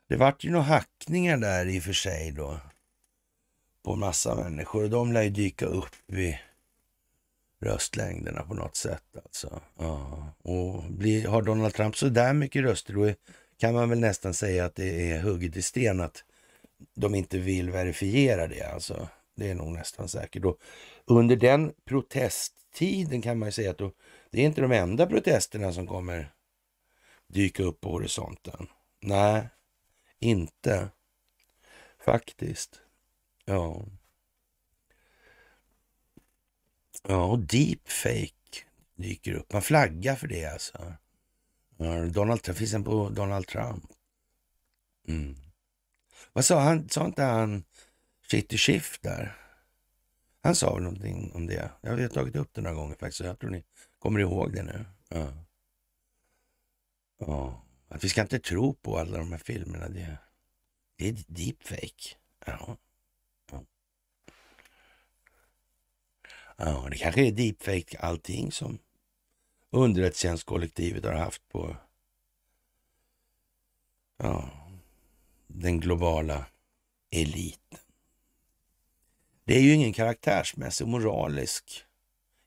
Det vart ju några hackningar där i och för sig då. På massa människor och de lär ju dyka upp i röstlängderna på något sätt alltså. Ja. Och blir, har Donald Trump så där mycket röster då kan man väl nästan säga att det är hugget i sten att de inte vill verifiera det alltså. Det är nog nästan säkert. Och under den protesttiden kan man ju säga att då, det är inte de enda protesterna som kommer dyka upp på horisonten. Nej, inte faktiskt. Ja. Ja, och deepfake dyker upp. Man flaggar för det alltså. Ja, Donald Trump, finns en på Donald Trump? Mm. Vad sa han? Sa inte han Shitty Shift där? Han sa väl någonting om det. Jag har tagit upp det några gånger faktiskt. Jag tror ni kommer ihåg det nu. Ja. ja. Att vi ska inte tro på alla de här filmerna. Det, det är deepfake. Ja. ja. Ja, det kanske är deepfake allting som underrättelsetjänstkollektivet har haft på... Ja, den globala eliten. Det är ju ingen karaktärsmässig och moralisk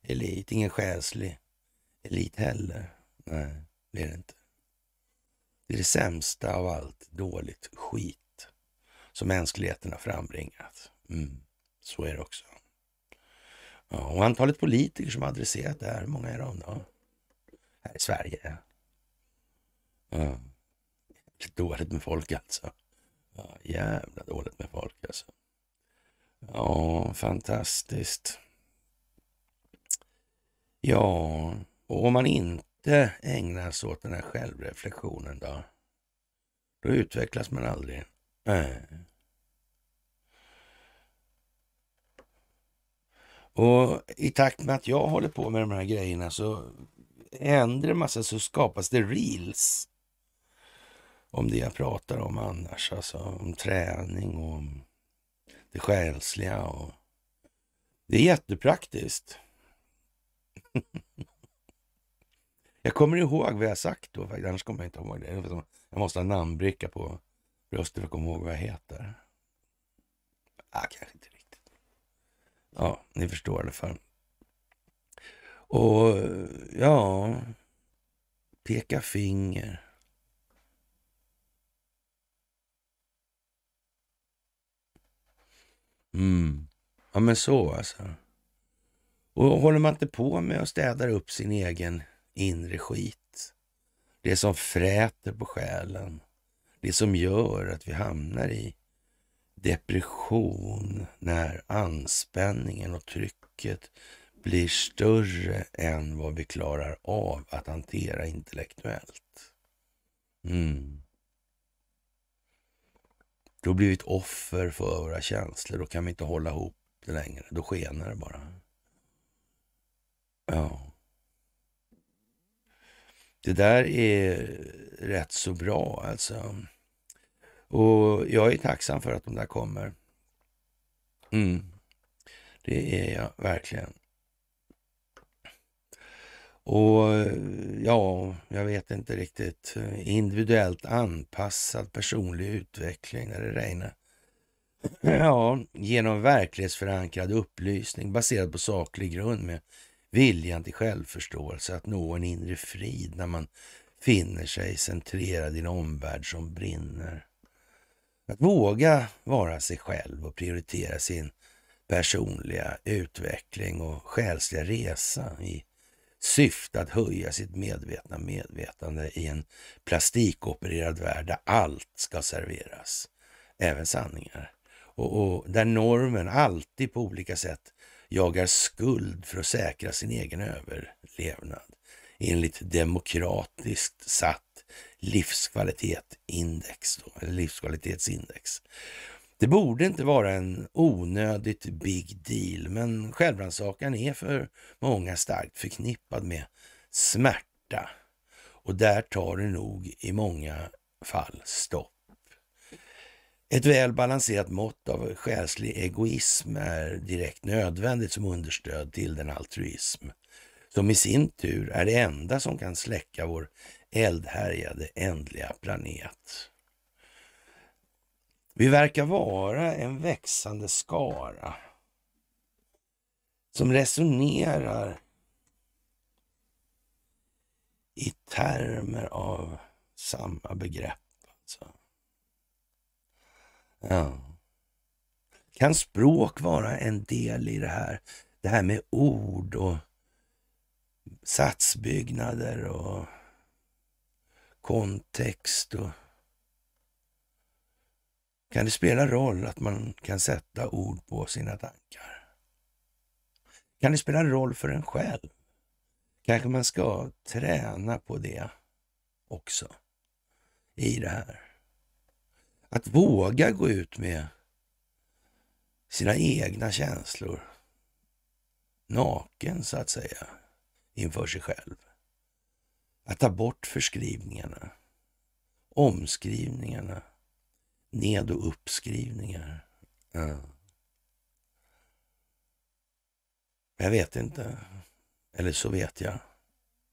elit, ingen själslig elit heller. Nej, det är det inte. Det är det sämsta av allt dåligt skit som mänskligheten har frambringat. Mm, så är det också. Ja, och antalet politiker som adresserat det här, hur många är de då? Här i Sverige. Ja. Dåligt med folk alltså. Ja, jävla dåligt med folk alltså. Ja, fantastiskt. Ja, och om man inte ägnar sig åt den här självreflektionen då? Då utvecklas man aldrig. Äh. Och i takt med att jag håller på med de här grejerna så händer det massa så skapas det reels om det jag pratar om annars. Alltså om träning och om det själsliga. Och... Det är jättepraktiskt. [LAUGHS] jag kommer ihåg vad jag sagt då, annars kommer jag inte ihåg det. Jag måste ha namnbricka på bröstet för att komma ihåg vad jag heter. Ah, kanske inte riktigt. Ja, ni förstår i alla fall. Och ja, peka finger. Mm. Ja men så alltså. Och håller man inte på med att städa upp sin egen inre skit, det som fräter på själen, det som gör att vi hamnar i depression när anspänningen och trycket blir större än vad vi klarar av att hantera intellektuellt. Mm. Du har blivit offer för våra känslor. Då kan vi inte hålla ihop det längre. Då skenar det bara. Ja. Det där är rätt så bra alltså. Och jag är tacksam för att de där kommer. Mm. Det är jag verkligen. Och eh, ja, jag vet inte riktigt. Eh, individuellt anpassad personlig utveckling när det regnar. [CLEARS THROAT] Ja, genom verklighetsförankrad upplysning baserad på saklig grund med viljan till självförståelse att nå en inre frid när man finner sig centrerad i en omvärld som brinner. Att våga vara sig själv och prioritera sin personliga utveckling och själsliga resa i syfte att höja sitt medvetna medvetande i en plastikopererad värld där allt ska serveras, även sanningar. Och, och där normen alltid på olika sätt jagar skuld för att säkra sin egen överlevnad enligt demokratiskt satt livskvalitetsindex, då, eller livskvalitetsindex. Det borde inte vara en onödigt big deal, men självrannsakan är för många starkt förknippad med smärta. Och där tar det nog i många fall stopp. Ett väl balanserat mått av själslig egoism är direkt nödvändigt som understöd till den altruism som i sin tur är det enda som kan släcka vår eldhärjade ändliga planet. Vi verkar vara en växande skara som resonerar i termer av samma begrepp. Alltså. Ja. Kan språk vara en del i det här? Det här med ord och satsbyggnader och kontext och kan det spela roll att man kan sätta ord på sina tankar? Kan det spela roll för en själv? Kanske man ska träna på det också i det här. Att våga gå ut med sina egna känslor naken, så att säga, inför sig själv. Att ta bort förskrivningarna, omskrivningarna ned och uppskrivningar. Ja. Jag vet inte. Eller så vet jag.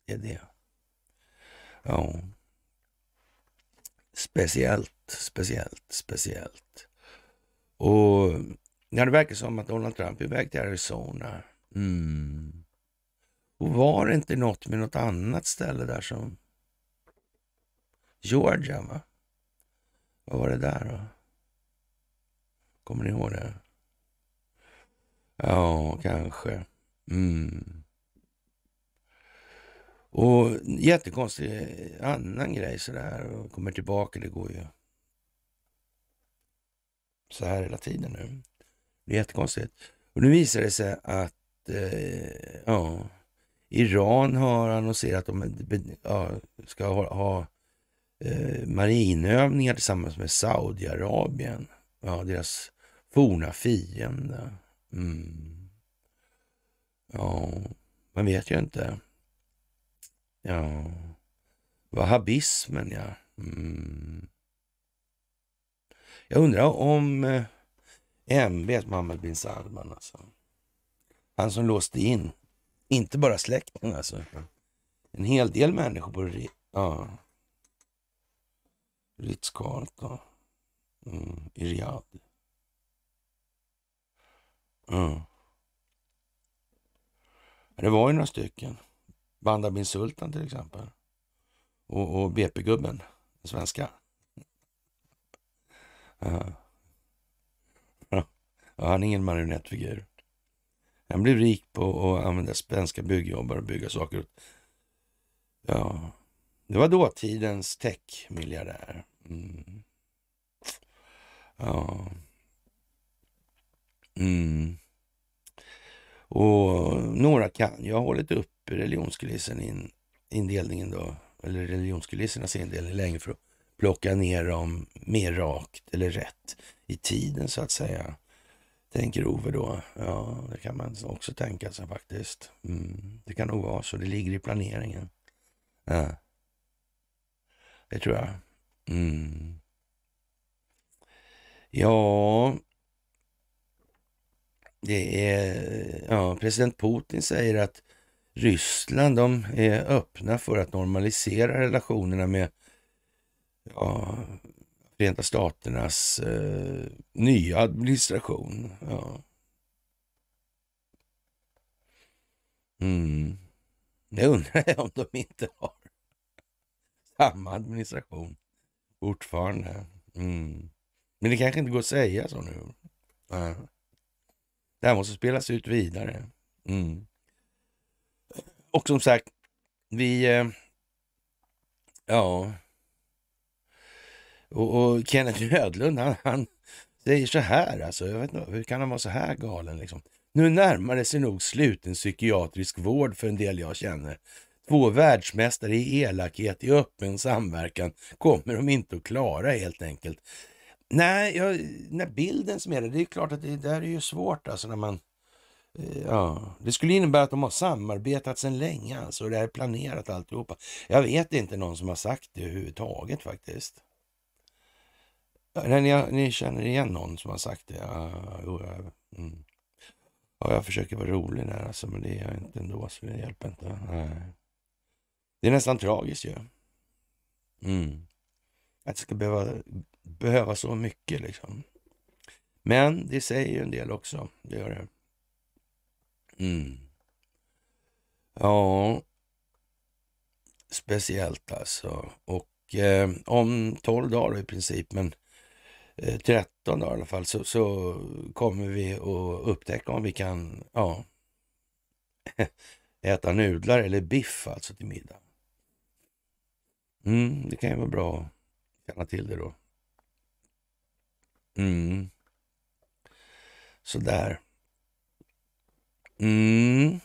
Det är det. Ja. Speciellt, speciellt, speciellt. Och ja, det verkar som att Donald Trump är iväg till Arizona. Mm. Och var det inte något med något annat ställe där som Georgia, va? Vad var det där då? Kommer ni ihåg det? Ja, kanske. Mm. Och jättekonstig annan grej sådär. Kommer tillbaka, det går ju så här hela tiden nu. Det är jättekonstigt. Och nu visar det sig att eh, ja, Iran har annonserat om ja, ska ha, ha Eh, marinövningar tillsammans med Saudiarabien. Ja, deras forna fiende. Mm. Ja, man vet ju inte. Ja, wahhabismen ja. Mm. Jag undrar om ämbetet eh, Mohammed bin Salman alltså. Han som låste in, inte bara släkten alltså. En hel del människor på... Ja. Ritz-Carlton. Mm, I Riyadh. Mm. Det var ju några stycken. Banda bin Sultan till exempel. Och, och BP-gubben, den svenska. Uh. Ja, han är ingen marionettfigur. Han blev rik på att använda svenska byggjobbare och bygga saker. Ja, det var dåtidens techmiljardär. miljardär Mm. Ja. Mm. Och några kan ju ha hållit upp religionskulissen in, indelningen då, eller religionskulissernas indelning länge för att plocka ner dem mer rakt eller rätt i tiden så att säga. Tänker Ove då. Ja, det kan man också tänka sig faktiskt. Mm. Det kan nog vara så. Det ligger i planeringen. Ja. Det tror jag. Mm. Ja, det är, ja, president Putin säger att Ryssland de är öppna för att normalisera relationerna med ja, Förenta Staternas eh, nya administration. Ja. Mm. Det undrar jag om de inte har samma administration. Fortfarande. Mm. Men det kanske inte går att säga så nu. Nej. Det här måste spelas ut vidare. Mm. Och som sagt, vi... Eh, ja... Och, och Kenneth Hödlund, han, han, säger så här, alltså, jag vet inte, hur kan han vara så här galen? Liksom? Nu närmar det sig nog sluten psykiatrisk vård för en del jag känner Två världsmästare i elakhet i öppen samverkan kommer de inte att klara helt enkelt. Nej, jag, när bilden som är det, det är klart att det där är ju svårt alltså när man... Eh, ja, det skulle innebära att de har samarbetat sedan länge alltså. och Det här är planerat alltihopa. Jag vet inte någon som har sagt det överhuvudtaget faktiskt. Nej, ni, ni känner igen någon som har sagt det? Ja, jag, mm. ja, jag försöker vara rolig där alltså, men det är jag inte ändå, så det hjälper inte. Nej. Det är nästan tragiskt ju. Mm. Att det ska behöva, behöva så mycket liksom. Men det säger ju en del också. Det gör det. Mm. Ja, speciellt alltså. Och eh, om 12 dagar i princip, men 13 eh, dagar i alla fall, så, så kommer vi att upptäcka om vi kan ja, [LAUGHS] äta nudlar eller biff alltså till middag. Mm, det kan ju vara bra att känna till det då. Mm. Sådär. Mm.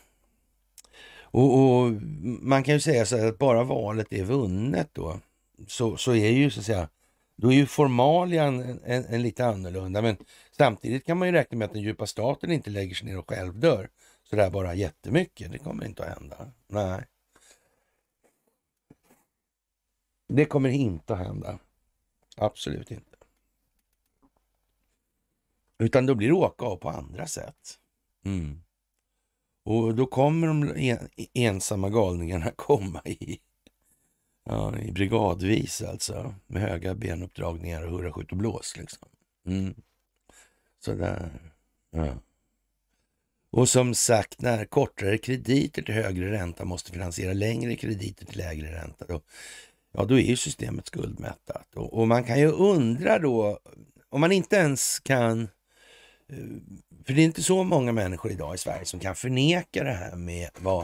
Och, och, man kan ju säga så att bara valet är vunnet då, så, så är ju så att säga, då är ju formalian en, en, en, lite annorlunda. Men samtidigt kan man ju räkna med att den djupa staten inte lägger sig ner och självdör sådär bara jättemycket. Det kommer inte att hända. Nej. Det kommer inte att hända. Absolut inte. Utan då blir det åka av på andra sätt. Mm. Och då kommer de e-, ensamma galningarna [LAUGHS] komma i, ja, i brigadvis alltså. Med höga benuppdragningar och hurra skjut och blås liksom. Mm. Sådär. Ja. Och som sagt, när kortare krediter till högre ränta måste finansiera längre krediter till lägre ränta, då ja då är ju systemet skuldmättat. Och, och, man kan ju undra då, om man inte ens kan, eh, för det är inte så många människor idag i Sverige som kan förneka det här med vad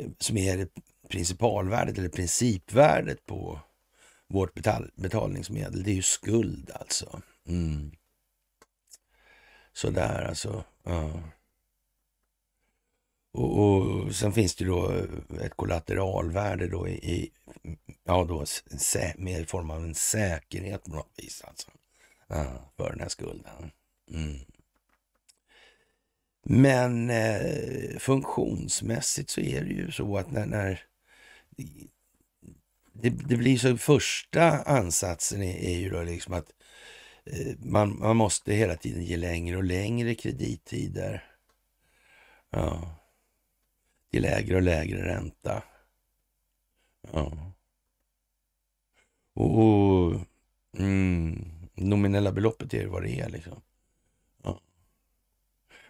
eh, som är det principalvärdet eller principvärdet på vårt betal, betalningsmedel. Det är ju skuld alltså. Mm. Sådär alltså. Ja. Och, och sen finns det då ett kollateralvärde då i, i ja då, sä, med form av en säkerhet på något vis alltså. Ja, för den här skulden. Mm. Men eh, funktionsmässigt så är det ju så att när, när det, det, blir så första ansatsen är, är ju då liksom att eh, man, man måste hela tiden ge längre och längre kredittider. Ja till lägre och lägre ränta. Ja. Och, och mm, nominella beloppet är vad det är liksom. Ja.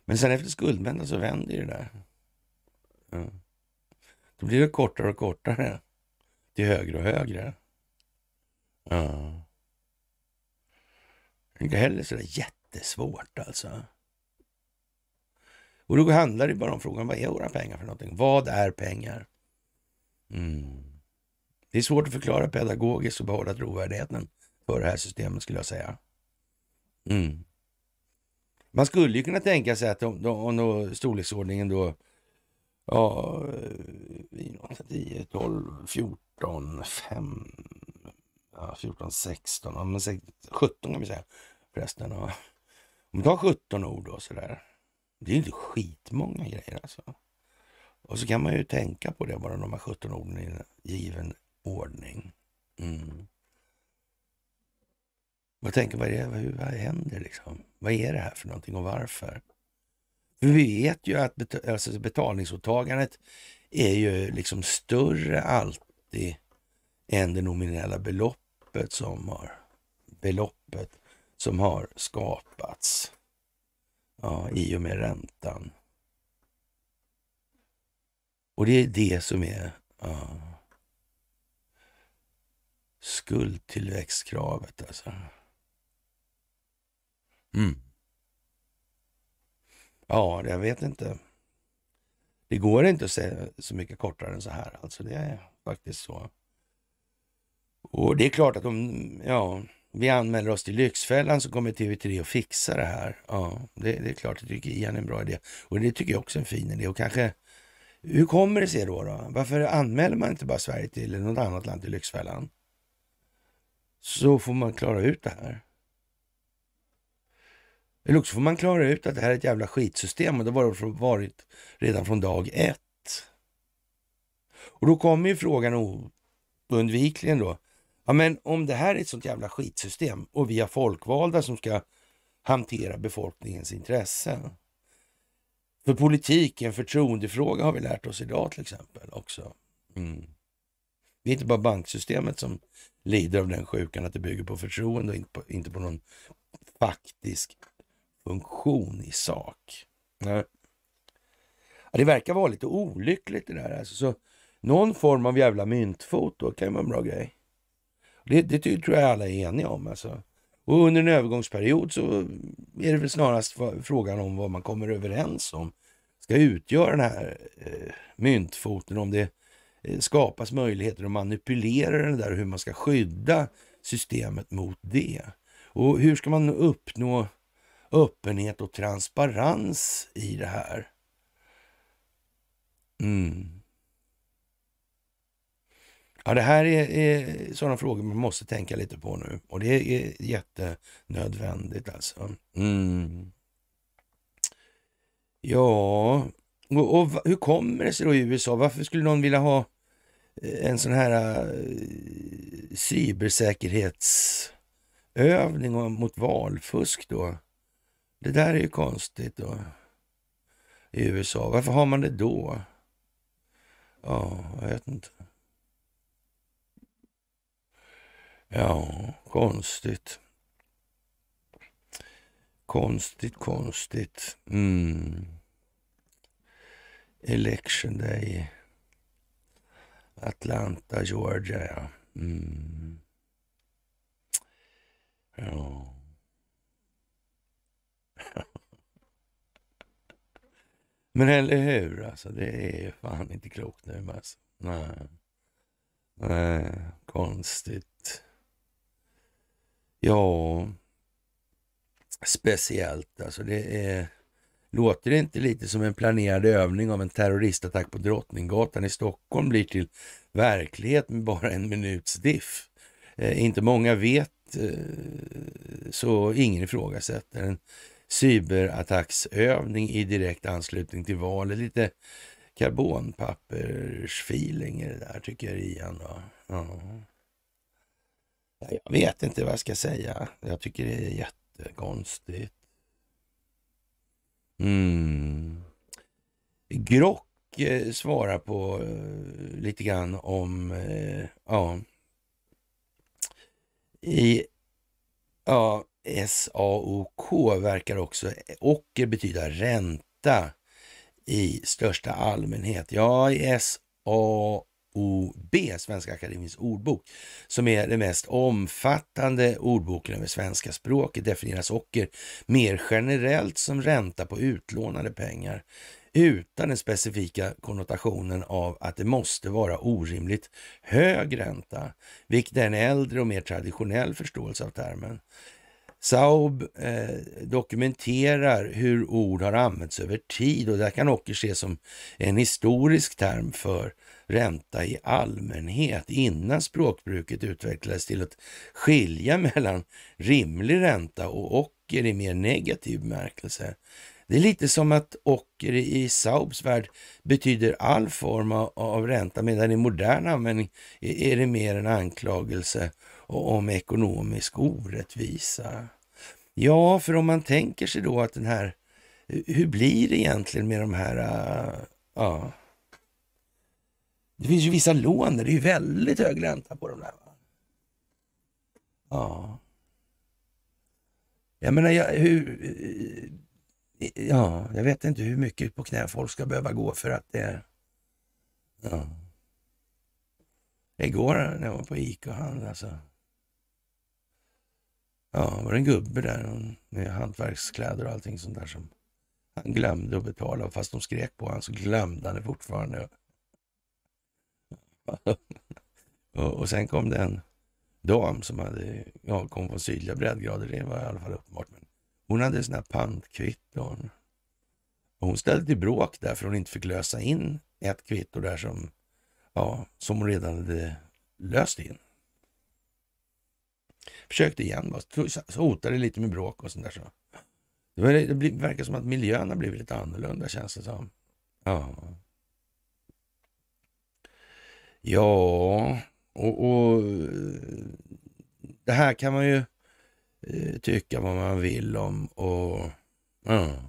Men sen efter skuldmännen så vänder det där. Ja. Då blir det kortare och kortare. Till högre och högre. Ja. Inte heller så där jättesvårt alltså. Och då handlar det bara om frågan, vad är våra pengar för någonting? Vad är pengar? Mm. Det är svårt att förklara pedagogiskt och behålla trovärdigheten för det här systemet skulle jag säga. Mm. Man skulle ju kunna tänka sig att om, om då storleksordningen då ja, 10, 12, 14, 5, ja, 14, 16, ja, 17 kan vi säga förresten. Ja. Om vi tar 17 ord då sådär. Det är inte skitmånga grejer alltså. Och så kan man ju tänka på det bara, de här 17 orden i en given ordning. Mm. Och tänka, vad, är det, vad händer liksom? Vad är det här för någonting och varför? För vi vet ju att betal alltså betalningsåtagandet är ju liksom större alltid än det nominella beloppet som har, beloppet som har skapats. Ja, i och med räntan. Och det är det som är ja, skuldtillväxtkravet alltså. Mm. Ja, jag vet inte. Det går inte att säga så mycket kortare än så här. Alltså det är faktiskt så. Och det är klart att de, ja, vi anmäler oss till Lyxfällan så kommer TV3 och fixa det här. Ja, det, det är klart, det tycker Ian är en bra idé. Och det tycker jag också är en fin idé. Och kanske, hur kommer det sig då? då? Varför anmäler man inte bara Sverige till eller något annat land till Lyxfällan? Så får man klara ut det här. Eller också får man klara ut att det här är ett jävla skitsystem och det har varit redan från dag ett. Och då kommer ju frågan oundvikligen då, Ja, men om det här är ett sånt jävla skitsystem och vi har folkvalda som ska hantera befolkningens intressen. För politik är en förtroendefråga har vi lärt oss idag till exempel också. Mm. Det är inte bara banksystemet som lider av den sjukan att det bygger på förtroende och inte på, inte på någon faktisk funktion i sak. Nej. Ja, det verkar vara lite olyckligt det där. Alltså, så någon form av jävla myntfot då kan ju vara en bra grej. Det, det tror jag alla är eniga om. Alltså. Och under en övergångsperiod så är det väl snarast frågan om vad man kommer överens om ska utgöra den här eh, myntfoten. Om det eh, skapas möjligheter att manipulera den där och hur man ska skydda systemet mot det. Och hur ska man uppnå öppenhet och transparens i det här? Mm. Ja, det här är, är sådana frågor man måste tänka lite på nu och det är jättenödvändigt alltså. Mm. Ja, och, och, hur kommer det sig då i USA? Varför skulle någon vilja ha eh, en sån här äh, cybersäkerhetsövning mot valfusk då? Det där är ju konstigt då. I USA. Varför har man det då? Ja, jag vet inte. Ja, konstigt. Konstigt, konstigt. Mm. Election Day. Atlanta, Georgia, ja. Mm. Ja. [LAUGHS] Men eller hur, alltså. Det är fan inte klokt nu. Alltså. Nej. Nej, konstigt. Ja, speciellt alltså. Det är, låter det inte lite som en planerad övning av en terroristattack på Drottninggatan i Stockholm blir till verklighet med bara en minuts diff? Eh, inte många vet, eh, så ingen ifrågasätter. En cyberattacksövning i direkt anslutning till valet. Lite karbonpappersfeeling i det där tycker jag igen. Ja. Jag vet inte vad jag ska säga. Jag tycker det är jättekonstigt. Mm. Grock eh, svarar på eh, lite grann om, eh, ja, i ja, SAOK verkar också ocker betyda ränta i största allmänhet. Ja, i SA SOB, Svenska Akademins ordbok, som är den mest omfattande ordboken över svenska språket, Definieras ocker mer generellt som ränta på utlånade pengar utan den specifika konnotationen av att det måste vara orimligt hög ränta, vilket är en äldre och mer traditionell förståelse av termen. Saub eh, dokumenterar hur ord har använts över tid och det kan ocker ses som en historisk term för ränta i allmänhet innan språkbruket utvecklades till att skilja mellan rimlig ränta och ocker i mer negativ bemärkelse. Det är lite som att ocker i Saubs värld betyder all form av ränta, medan i modern användning är det mer en anklagelse om ekonomisk orättvisa. Ja, för om man tänker sig då att den här, hur blir det egentligen med de här, äh, ja, det finns ju vissa lån där det är väldigt hög ränta på de där. Ja. Jag menar, jag, hur... Eh, ja, jag vet inte hur mycket på knä folk ska behöva gå för att det... ja. Igår när jag var på Ica och handlade så... Alltså. Ja, var det en gubbe där med hantverkskläder och allting sånt där som han glömde att betala. Fast de skrek på honom så glömde han det fortfarande. [LAUGHS] och, sen kom det en dam som hade, ja, kom från sydliga breddgrader, det var i alla fall uppenbart. Men hon hade sådana här pantkvitton. Och hon ställde till bråk där för hon inte fick lösa in ett kvitto där som, ja, som hon redan hade löst in. Försökte igen, bara, så hotade lite med bråk och sånt där. Så. Det, det verkar som att miljön har blivit lite annorlunda känns det som. Ja. Ja, och, och det här kan man ju eh, tycka vad man vill om. Och, ja.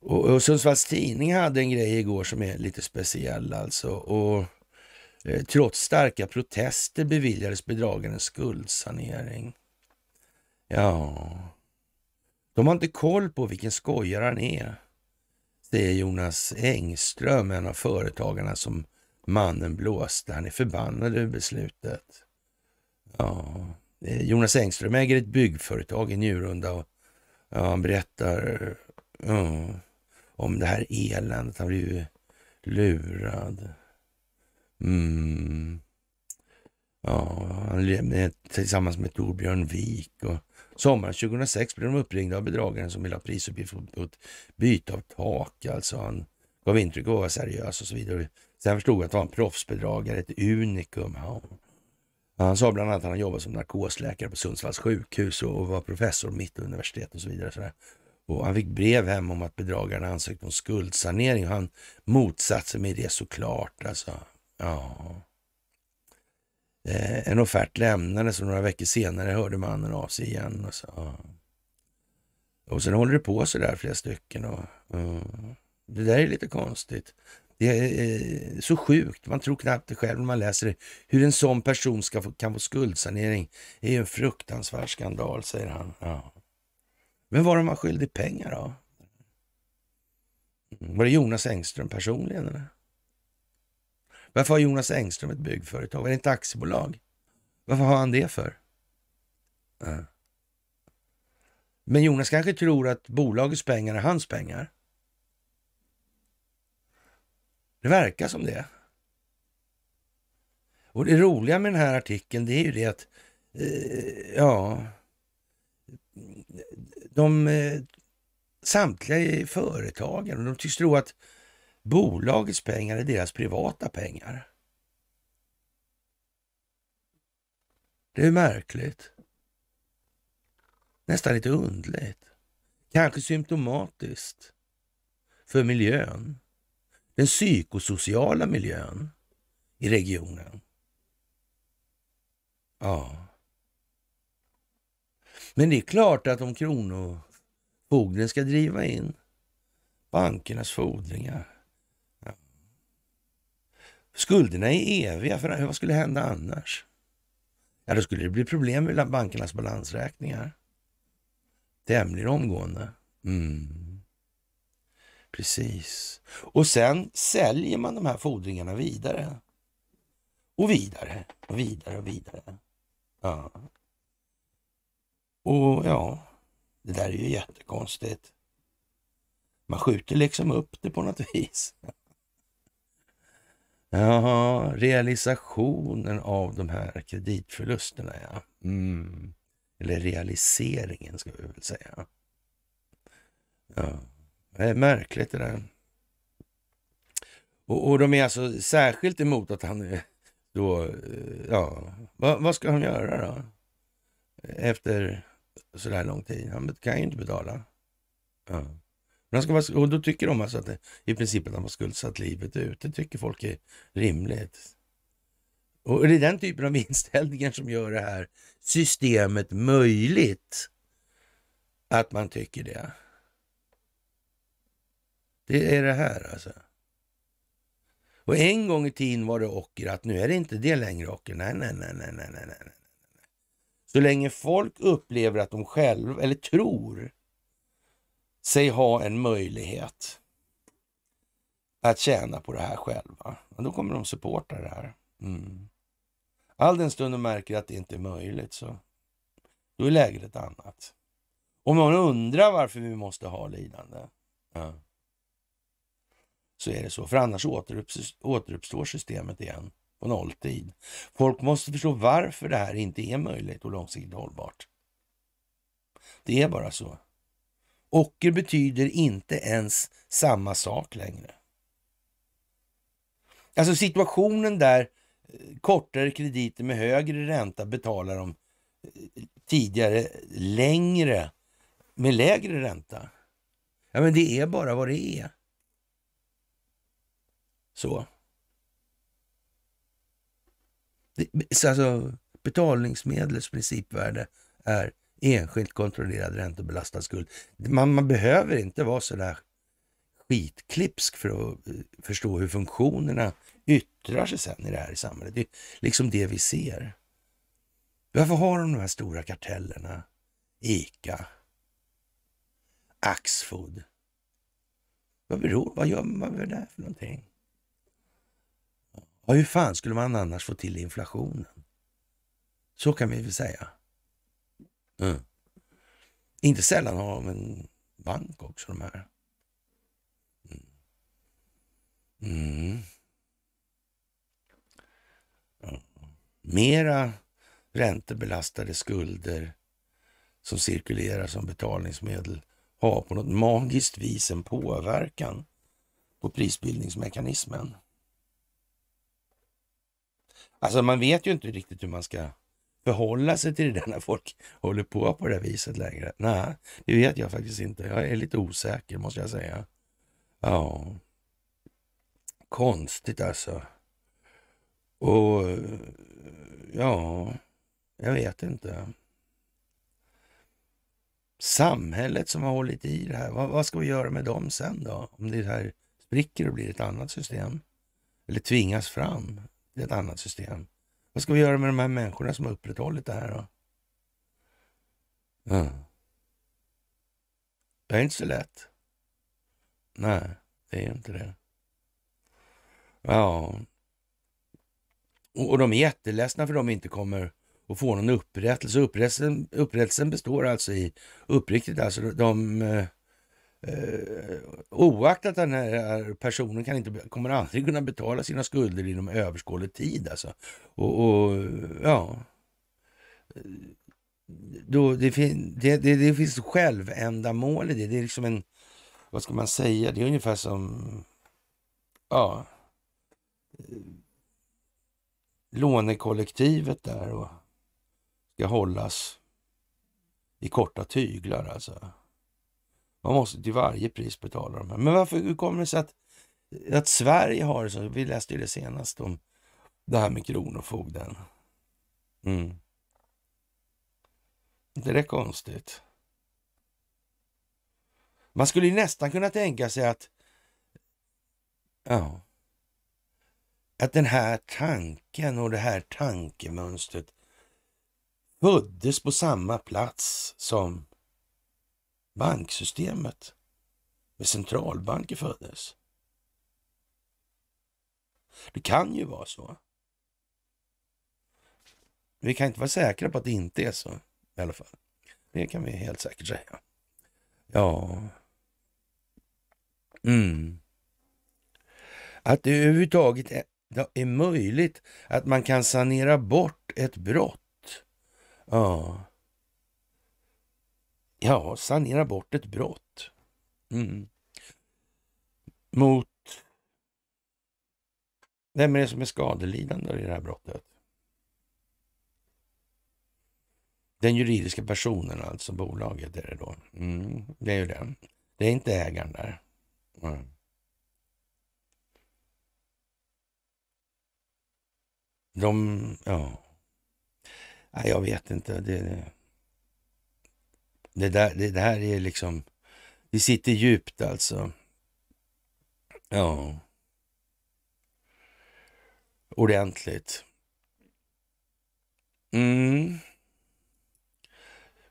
och, och Sundsvalls Tidning hade en grej igår som är lite speciell alltså. Och, eh, trots starka protester beviljades bedragaren skuldsanering. Ja, de har inte koll på vilken skojare han är, Det är Jonas Engström, en av företagarna som Mannen blåste, han är förbannad över beslutet. Ja. Eh, Jonas Engström äger ett byggföretag i Njurunda och ja, han berättar ja, om det här eländet. Han blir ju lurad. Mm. Ja, han lever tillsammans med Torbjörn Wik och sommaren 2006 blev de uppringda av bedragaren som ville ha prisuppgift på ett byte av tak. Alltså han gav intryck av att vara seriös och så vidare. Sen förstod jag att det var en proffsbedragare, ett unikum. Ja. Han sa bland annat att han jobbat som narkosläkare på Sundsvalls sjukhus och var professor mitt universitet och så vidare. Så och han fick brev hem om att bedragaren ansökt om skuldsanering och han motsatte sig med det såklart. Alltså. Ja. Eh, en offert lämnades och några veckor senare hörde mannen av sig igen. Och, så, alltså. och sen håller det på så där flera stycken. Och, uh. Det där är lite konstigt. Det är eh, så sjukt, man tror knappt det själv när man läser det. Hur en sån person ska få, kan få skuldsanering är ju en fruktansvärd skandal, säger han. Ja. Men var de man skyldig pengar då? Mm, var det Jonas Engström personligen eller? Varför har Jonas Engström ett byggföretag? Var det inte aktiebolag? Varför har han det för? Ja. Men Jonas kanske tror att bolagets pengar är hans pengar. Det verkar som det. Och det roliga med den här artikeln, det är ju det att, eh, ja, de eh, samtliga är företagare och de tycks tro att bolagets pengar är deras privata pengar. Det är märkligt. Nästan lite undligt. Kanske symptomatiskt för miljön den psykosociala miljön i regionen. Ja. Men det är klart att om kronofogden ska driva in bankernas fordringar. Ja. Skulderna är eviga, för vad skulle hända annars? Ja, då skulle det bli problem med bankernas balansräkningar. Tämligen omgående. Mm. Precis. Och sen säljer man de här fordringarna vidare. Och vidare och vidare och vidare. Ja. Och ja, det där är ju jättekonstigt. Man skjuter liksom upp det på något [LAUGHS] vis. Jaha, realisationen av de här kreditförlusterna ja. Mm. Eller realiseringen ska vi väl säga. Ja. Det är märkligt det där. Och, och de är alltså särskilt emot att han då, eh, ja, vad, vad ska han göra då? Efter så där lång tid. Han kan ju inte betala. Ja. Men han ska vara, och då tycker de alltså att det, i princip att han var skuldsatt livet ut. Det tycker folk är rimligt. Och det är den typen av [LAUGHS] inställningar som gör det här systemet möjligt. Att man tycker det. Det är det här alltså. Och en gång i tiden var det ocker, att nu är det inte det längre ocker. Nej, nej, nej, nej, nej, nej, nej. Så länge folk upplever att de själva, eller tror sig ha en möjlighet att tjäna på det här själva, då kommer de supporta det här. Mm. All den stund de märker att det inte är möjligt så då är läget ett annat. Om någon undrar varför vi måste ha lidande. Ja så är det så. För annars återuppstår systemet igen på nolltid. Folk måste förstå varför det här inte är möjligt och långsiktigt hållbart. Det är bara så. Ocker betyder inte ens samma sak längre. Alltså situationen där eh, kortare krediter med högre ränta betalar de eh, tidigare längre med lägre ränta. Ja, men det är bara vad det är. Så. Det, alltså, betalningsmedlets principvärde är enskilt kontrollerad räntebelastad skuld. Man, man behöver inte vara så där skitklipsk för att eh, förstå hur funktionerna yttrar sig sen i det här samhället. Det är liksom det vi ser. Varför har de de här stora kartellerna? Ica, Axfood. Vad beror, vad gör man med det där för någonting? Ja, hur fan skulle man annars få till inflationen? Så kan vi väl säga. Mm. Inte sällan har de en bank också, de här. Mm. Mm. Mera räntebelastade skulder som cirkulerar som betalningsmedel har på något magiskt vis en påverkan på prisbildningsmekanismen. Alltså man vet ju inte riktigt hur man ska förhålla sig till det där när folk håller på på det viset längre. Nej, det vet jag faktiskt inte. Jag är lite osäker måste jag säga. Ja, konstigt alltså. Och ja, jag vet inte. Samhället som har hållit i det här, vad, vad ska vi göra med dem sen då? Om det här spricker och blir ett annat system? Eller tvingas fram? i ett annat system. Vad ska vi göra med de här människorna som har upprätthållit det här då? Mm. Det är inte så lätt. Nej, det är inte det. Ja. Och, och de är jätteledsna för de inte kommer att få någon upprättelse. Upprättelsen, upprättelsen består alltså i, uppriktigt alltså, de eh, Eh, oaktat den här personen kan inte, kommer aldrig kunna betala sina skulder inom överskådlig tid. Alltså. Och, och ja... Eh, då, det, fin, det, det, det finns självändamål i det. Det är liksom en... Vad ska man säga? Det är ungefär som... Ja... Eh, lånekollektivet där och ska hållas i korta tyglar alltså. Man måste till varje pris betala de här. Men varför, hur kommer det sig att, att Sverige har det så? Vi läste ju det senast om det här med kronofogden. Mm. Det är konstigt. Man skulle nästan kunna tänka sig att ja, att den här tanken och det här tankemönstret föddes på samma plats som banksystemet med centralbanker föddes. Det kan ju vara så. Vi kan inte vara säkra på att det inte är så i alla fall. Det kan vi helt säkert säga. Ja. Mm. Att det överhuvudtaget är, är möjligt att man kan sanera bort ett brott. Ja. Ja, sanera bort ett brott. Mm. Mot... Vem är det som är skadelidande i det här brottet? Den juridiska personen, alltså bolaget, är det då. Mm. Det är ju den. Det är inte ägaren där. Mm. De, ja... Nej, jag vet inte. Det, det, där, det, det här är liksom... Det sitter djupt alltså. Ja. Ordentligt. Mm.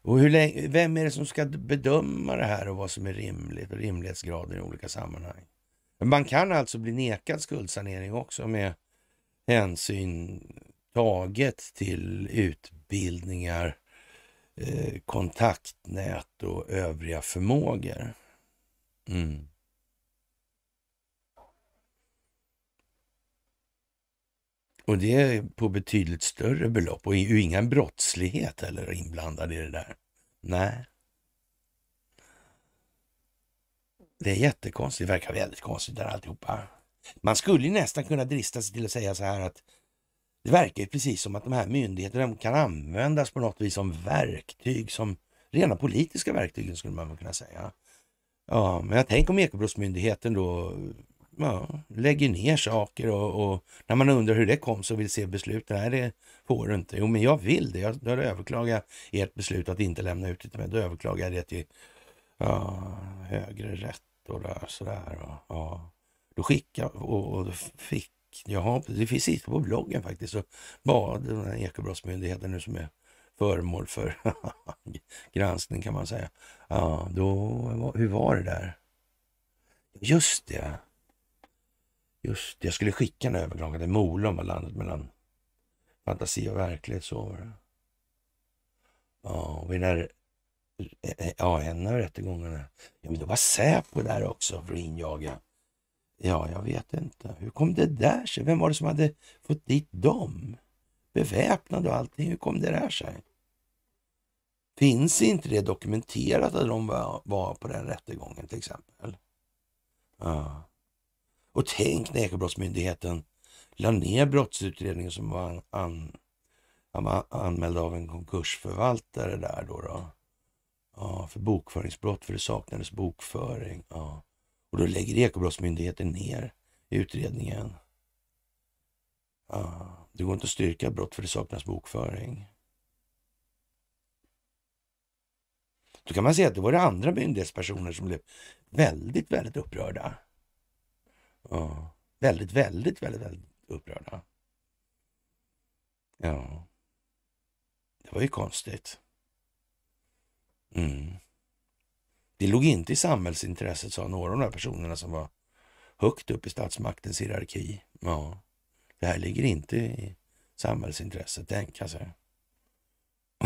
Och hur länge, vem är det som ska bedöma det här och vad som är rimligt och rimlighetsgraden i olika sammanhang? Man kan alltså bli nekad skuldsanering också med hänsyn taget till utbildningar, Eh, kontaktnät och övriga förmågor. Mm. Och det är på betydligt större belopp och ju ingen brottslighet heller inblandad i det där. Nej. Det är jättekonstigt, det verkar väldigt konstigt där alltihopa. Man skulle ju nästan kunna drista sig till att säga så här att det verkar ju precis som att de här myndigheterna kan användas på något vis som verktyg, som rena politiska verktyg skulle man kunna säga. Ja, men jag tänker om Ekobrottsmyndigheten då ja, lägger ner saker och, och, när man undrar hur det kom så vill se beslut. Nej, det får du inte. Jo, men jag vill det. Jag, jag överklagar ert beslut att inte lämna ut det till mig. Då överklagar jag det till ja, högre rätt och sådär. ja. Då skickar och, och fick Ja, det finns lite på bloggen faktiskt. Så bara den här Ekobrottsmyndigheten nu som är föremål för [LAUGHS] granskning kan man säga. Ja, då, hur var det där? Just det. Just det. Jag skulle skicka en överklagan till Mola landet mellan fantasi och verklighet. Så var det. Ja, vid den här, eh, eh, ja, en av rättegångarna. Ja, men då var Säpo där också för att injaga Ja, jag vet inte. Hur kom det där sig? Vem var det som hade fått dit dem? Beväpnade och allting. Hur kom det där sig? Finns inte det dokumenterat att de var, var på den rättegången till exempel? Ja. Och tänk när Ekobrottsmyndigheten la ner brottsutredningen som var an, an, anmäld av en konkursförvaltare där då. då. Ja, för bokföringsbrott, för det saknades bokföring. Ja. Och då lägger Ekobrottsmyndigheten ner utredningen. Ja, det går inte att styrka brott för det saknas bokföring. Då kan man säga att det var det andra myndighetspersoner som blev väldigt, väldigt upprörda. Ja, väldigt, väldigt, väldigt, väldigt upprörda. Ja, det var ju konstigt. Mm. Det låg inte i samhällsintresset, sa några av de där personerna som var högt upp i statsmaktens hierarki. Ja, det här ligger inte i samhällsintresset, tänk alltså.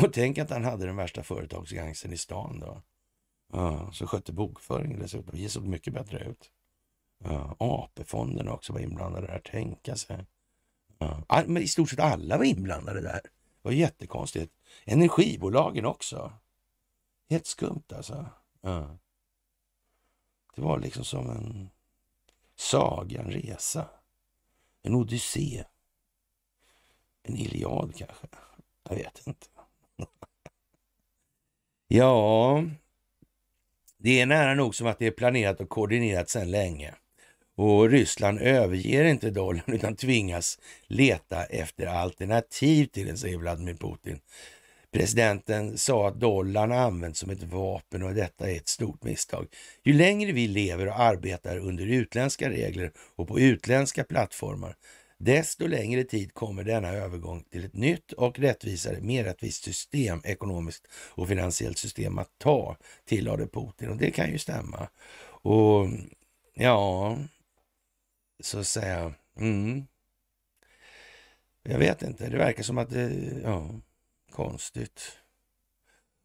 Och tänk att han hade den värsta företagsgangsten i stan då. Ja, så skötte bokföringen dessutom. Det såg mycket bättre ut. Ja, AP-fonderna också var inblandade där, tänk alltså. Ja, men i stort sett alla var inblandade där. Det var jättekonstigt. Energibolagen också. Helt skumt alltså. Det var liksom som en saga, en resa. En odyssé. En Iliad kanske. Jag vet inte. [LAUGHS] ja, det är nära nog som att det är planerat och koordinerat sedan länge. Och Ryssland överger inte dollarn utan tvingas leta efter alternativ till den, säger Vladimir Putin Presidenten sa att dollarn används som ett vapen och detta är ett stort misstag. Ju längre vi lever och arbetar under utländska regler och på utländska plattformar, desto längre tid kommer denna övergång till ett nytt och rättvisare, mer rättvist system, ekonomiskt och finansiellt system att ta, tillade Putin. Och det kan ju stämma. Och ja, så att säga, mm. Jag vet inte, det verkar som att, ja, Konstigt.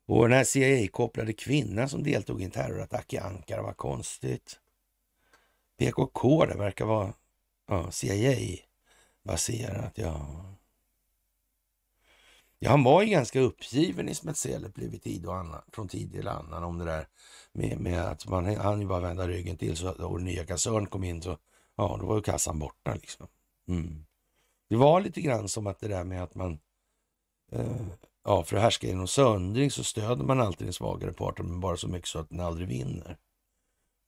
Och den här CIA-kopplade kvinnan som deltog i en terrorattack i Ankara, var konstigt. PKK, det verkar vara ja, CIA-baserat, ja. Ja, han var ju ganska uppgiven i Smetsele blivit tid och annan, från tid till annan om det där med, med att man han ju bara vända ryggen till så att den nya kassören kom in så ja, då var ju kassan borta liksom. Mm. Det var lite grann som att det där med att man Eh, ja, för att härska genom söndring så stöder man alltid den svagare parten, men bara så mycket så att den aldrig vinner.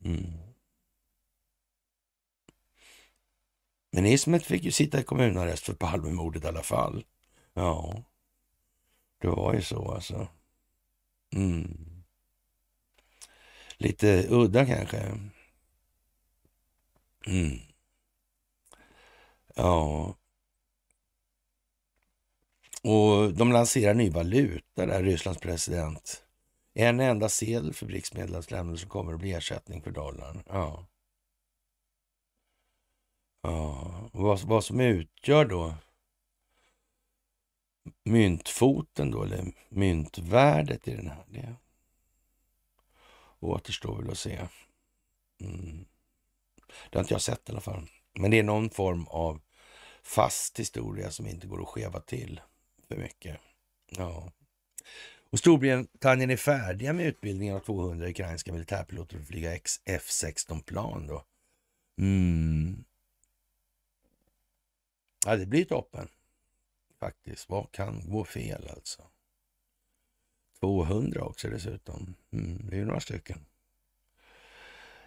Mm. Men Ismet fick ju sitta i kommunarrest för Palmemordet i alla fall. Ja, det var ju så alltså. Mm. Lite udda kanske. Mm. Ja, och de lanserar ny valuta där, Rysslands president. En enda sedel för BRICS medlemsländer som kommer att bli ersättning för dollarn. Ja. Ja, vad, vad som utgör då myntfoten då, eller myntvärdet i den här, det återstår väl att se. Mm. Det har inte jag sett i alla fall. Men det är någon form av fast historia som inte går att skeva till för mycket. Ja. Och Storbritannien är färdiga med utbildningen av 200 ukrainska militärpiloter för att flyga F16-plan. då. Mm. Ja, det blir toppen faktiskt. Vad kan gå fel alltså? 200 också dessutom. Mm, det är ju några stycken.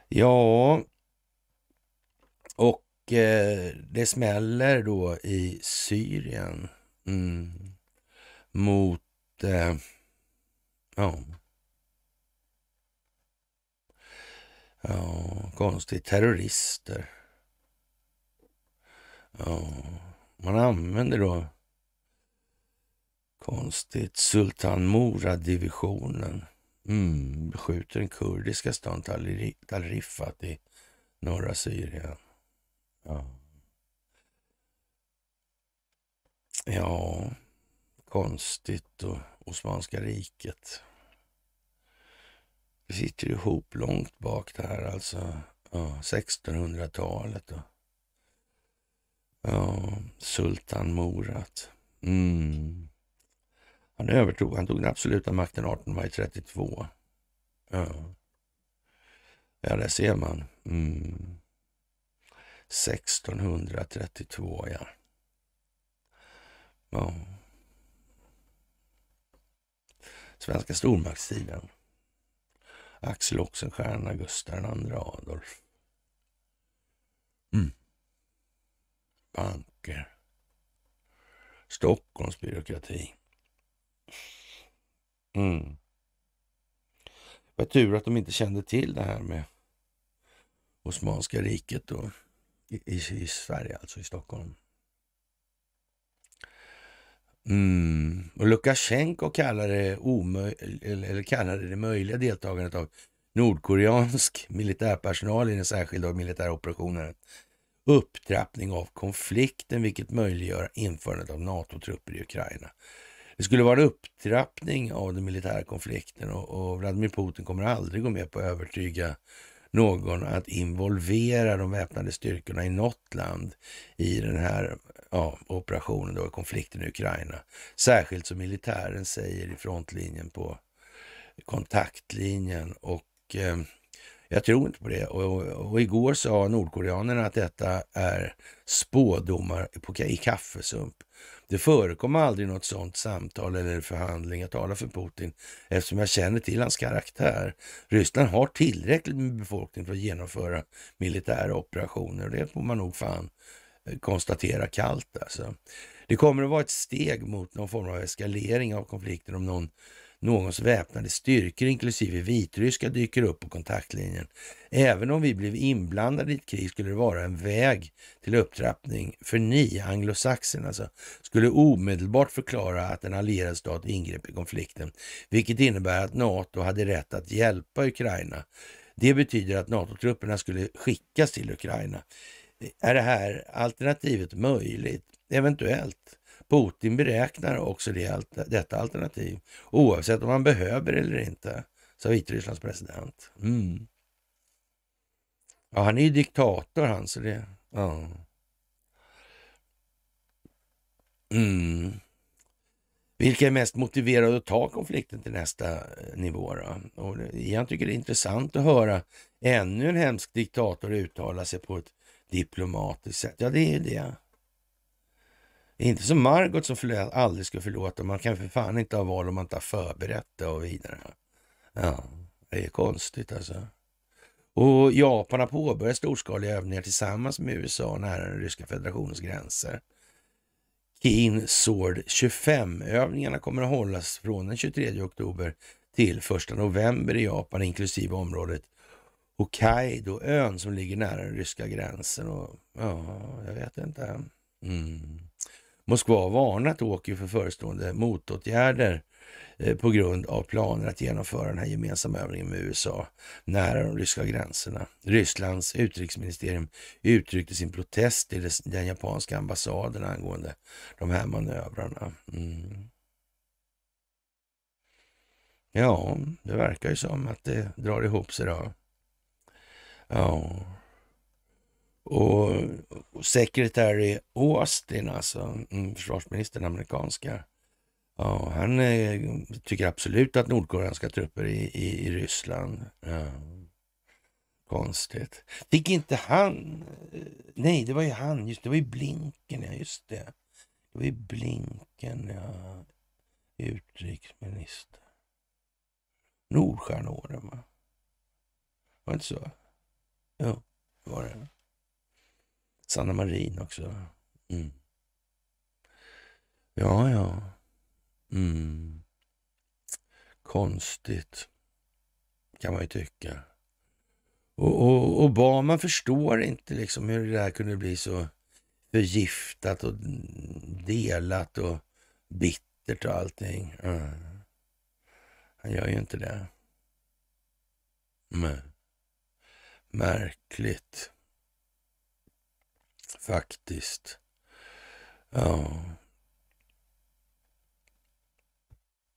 Ja, och eh, det smäller då i Syrien. Mm. Mot... Eh, ja. Ja, konstigt. Terrorister. Ja, man använder då konstigt Sultan Mora-divisionen. Mm, beskjuter den kurdiska staden Tal Rifat i norra Syrien. Ja. Ja, konstigt och Osmanska riket. Det sitter ihop långt bak det här alltså. Ja, 1600-talet och ja, Sultan Morat. Mm. Han övertog, han tog den absoluta makten 18 maj 32. Ja, ja där ser man. Mm. 1632, ja. Ja. Svenska stormaktstiden. Axel Oxenstierna, Gustav II Adolf. Mm. Banker. Stockholms byråkrati. Mm. Det var tur att de inte kände till det här med Osmanska riket då, i, i, i Sverige, alltså i Stockholm. Mm. Och Lukasjenko kallade, eller kallade det möjliga deltagandet av nordkoreansk militärpersonal i den särskilda militära operationen upptrappning av konflikten, vilket möjliggör införandet av NATO-trupper i Ukraina. Det skulle vara en upptrappning av den militära konflikten och, och Vladimir Putin kommer aldrig gå med på att övertyga någon att involvera de väpnade styrkorna i något land i den här ja, operationen, då, konflikten i Ukraina. Särskilt som militären säger i frontlinjen på kontaktlinjen. och eh, Jag tror inte på det. Och, och igår sa nordkoreanerna att detta är spådomar på, i kaffesump. Det förekom aldrig något sådant samtal eller förhandling. Jag talar för Putin eftersom jag känner till hans karaktär. Ryssland har tillräckligt med befolkning för att genomföra militära operationer och det får man nog fan eh, konstatera kallt alltså. Det kommer att vara ett steg mot någon form av eskalering av konflikten om någon någons väpnade styrkor, inklusive vitryska, dyker upp på kontaktlinjen. Även om vi blev inblandade i ett krig skulle det vara en väg till upptrappning. För ni, anglosaxerna, alltså, skulle omedelbart förklara att en allierad stat ingrep i konflikten, vilket innebär att NATO hade rätt att hjälpa Ukraina. Det betyder att NATO-trupperna skulle skickas till Ukraina. Är det här alternativet möjligt? Eventuellt. Putin beräknar också det, detta alternativ, oavsett om han behöver eller inte, sa Vitrysslands president. Mm. Ja, han är ju diktator han, så det... Ja. Mm. Vilka är mest motiverade att ta konflikten till nästa eh, nivå? Då? Och Ian tycker det är intressant att höra ännu en hemsk diktator uttala sig på ett diplomatiskt sätt. Ja, det är ju det. Det är inte som Margot som aldrig skulle förlåta. Man kan för fan inte ha val om man inte har förberett det och vidare. Ja, det är konstigt alltså. Och Japan har påbörjat storskaliga övningar tillsammans med USA nära den ryska federationens gränser. Keen Sword 25-övningarna kommer att hållas från den 23 oktober till 1 november i Japan inklusive området Hokkaido, ön som ligger nära den ryska gränsen. Och, ja, jag vet inte. Mm. Moskva har varnat Åker för förestående motåtgärder eh, på grund av planer att genomföra den här gemensamma övningen med USA nära de ryska gränserna. Rysslands utrikesministerium uttryckte sin protest till den japanska ambassaden angående de här manövrarna. Mm. Ja, det verkar ju som att det drar ihop sig då. Ja. Och, Secretary Austin, alltså mm, försvarsministern, amerikanska. Ja, han eh, tycker absolut att nordkoreanska trupper i, i, i Ryssland. Ja. Konstigt. Fick inte han... Eh, nej, det var ju han. Just Det var ju Blinken, ja. Just det. Det var ju Blinken, ja. Utrikesminister. Nordstjärnåren, va? Var det inte så? Jo, det var det. Sanna Marin också. Mm. Ja, ja. Mm. Konstigt, kan man ju tycka. Och, och Obama förstår inte liksom hur det här kunde bli så förgiftat och delat och bittert och allting. Mm. Han gör ju inte det. Men. Märkligt faktiskt. Ja.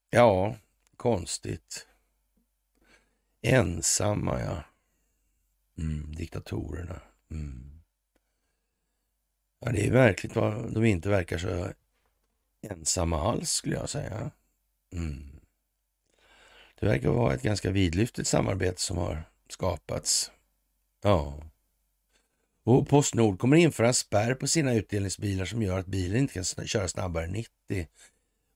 Ja, konstigt. Ensamma, ja. Mm, diktatorerna. Mm. Ja, det är verkligt vad de inte verkar så ensamma alls, skulle jag säga. Mm. Det verkar vara ett ganska vidlyftigt samarbete som har skapats. Ja. Och Postnord kommer införa en spärr på sina utdelningsbilar som gör att bilen inte kan köra snabbare än 90.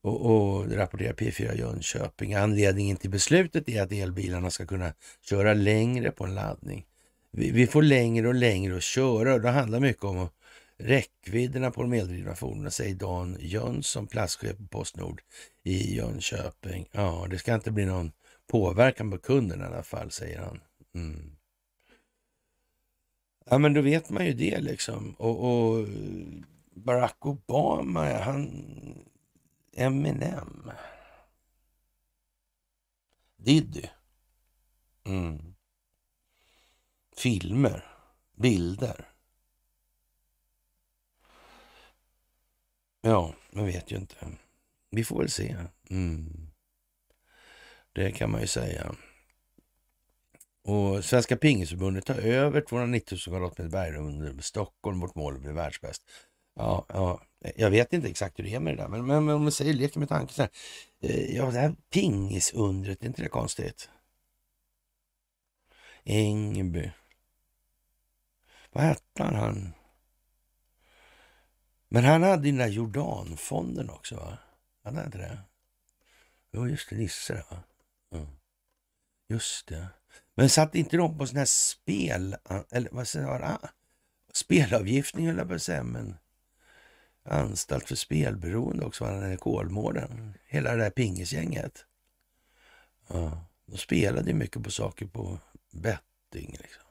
Och, och rapporterar P4 Jönköping. Anledningen till beslutet är att elbilarna ska kunna köra längre på en laddning. Vi, vi får längre och längre att köra och det handlar mycket om räckvidderna på de eldrivna fordonen, säger Dan Jönsson, platschef på Postnord i Jönköping. Ja, det ska inte bli någon påverkan på kunden i alla fall, säger han. Mm. Ja, men då vet man ju det liksom. Och, och Barack Obama, han... Eminem. Diddy. Mm. Filmer. Bilder. Ja, man vet ju inte. Vi får väl se. Mm. Det kan man ju säga. Och Svenska pingisförbundet tar över 290 000 kvadratmeter bergrum i Stockholm. Vårt mål blir världsbäst. Ja, ja, jag vet inte exakt hur det är med det där, men, men, men om man säger leker med tanken så här. Eh, ja, det här pingisundret, är inte det konstigt? Ängby. Vad hette han? han? Men han hade ju den där Jordanfonden också, va? Hade han inte det? Jo, just det. Nisse, va? Mm. Just det. Men satt inte de på sån här spel, eller vad säger jag, ah, spelavgiftning höll jag på att säga, men anstalt för spelberoende också, var den Kolmården, mm. hela det där pingisgänget. Ja, de spelade ju mycket på saker på betting liksom.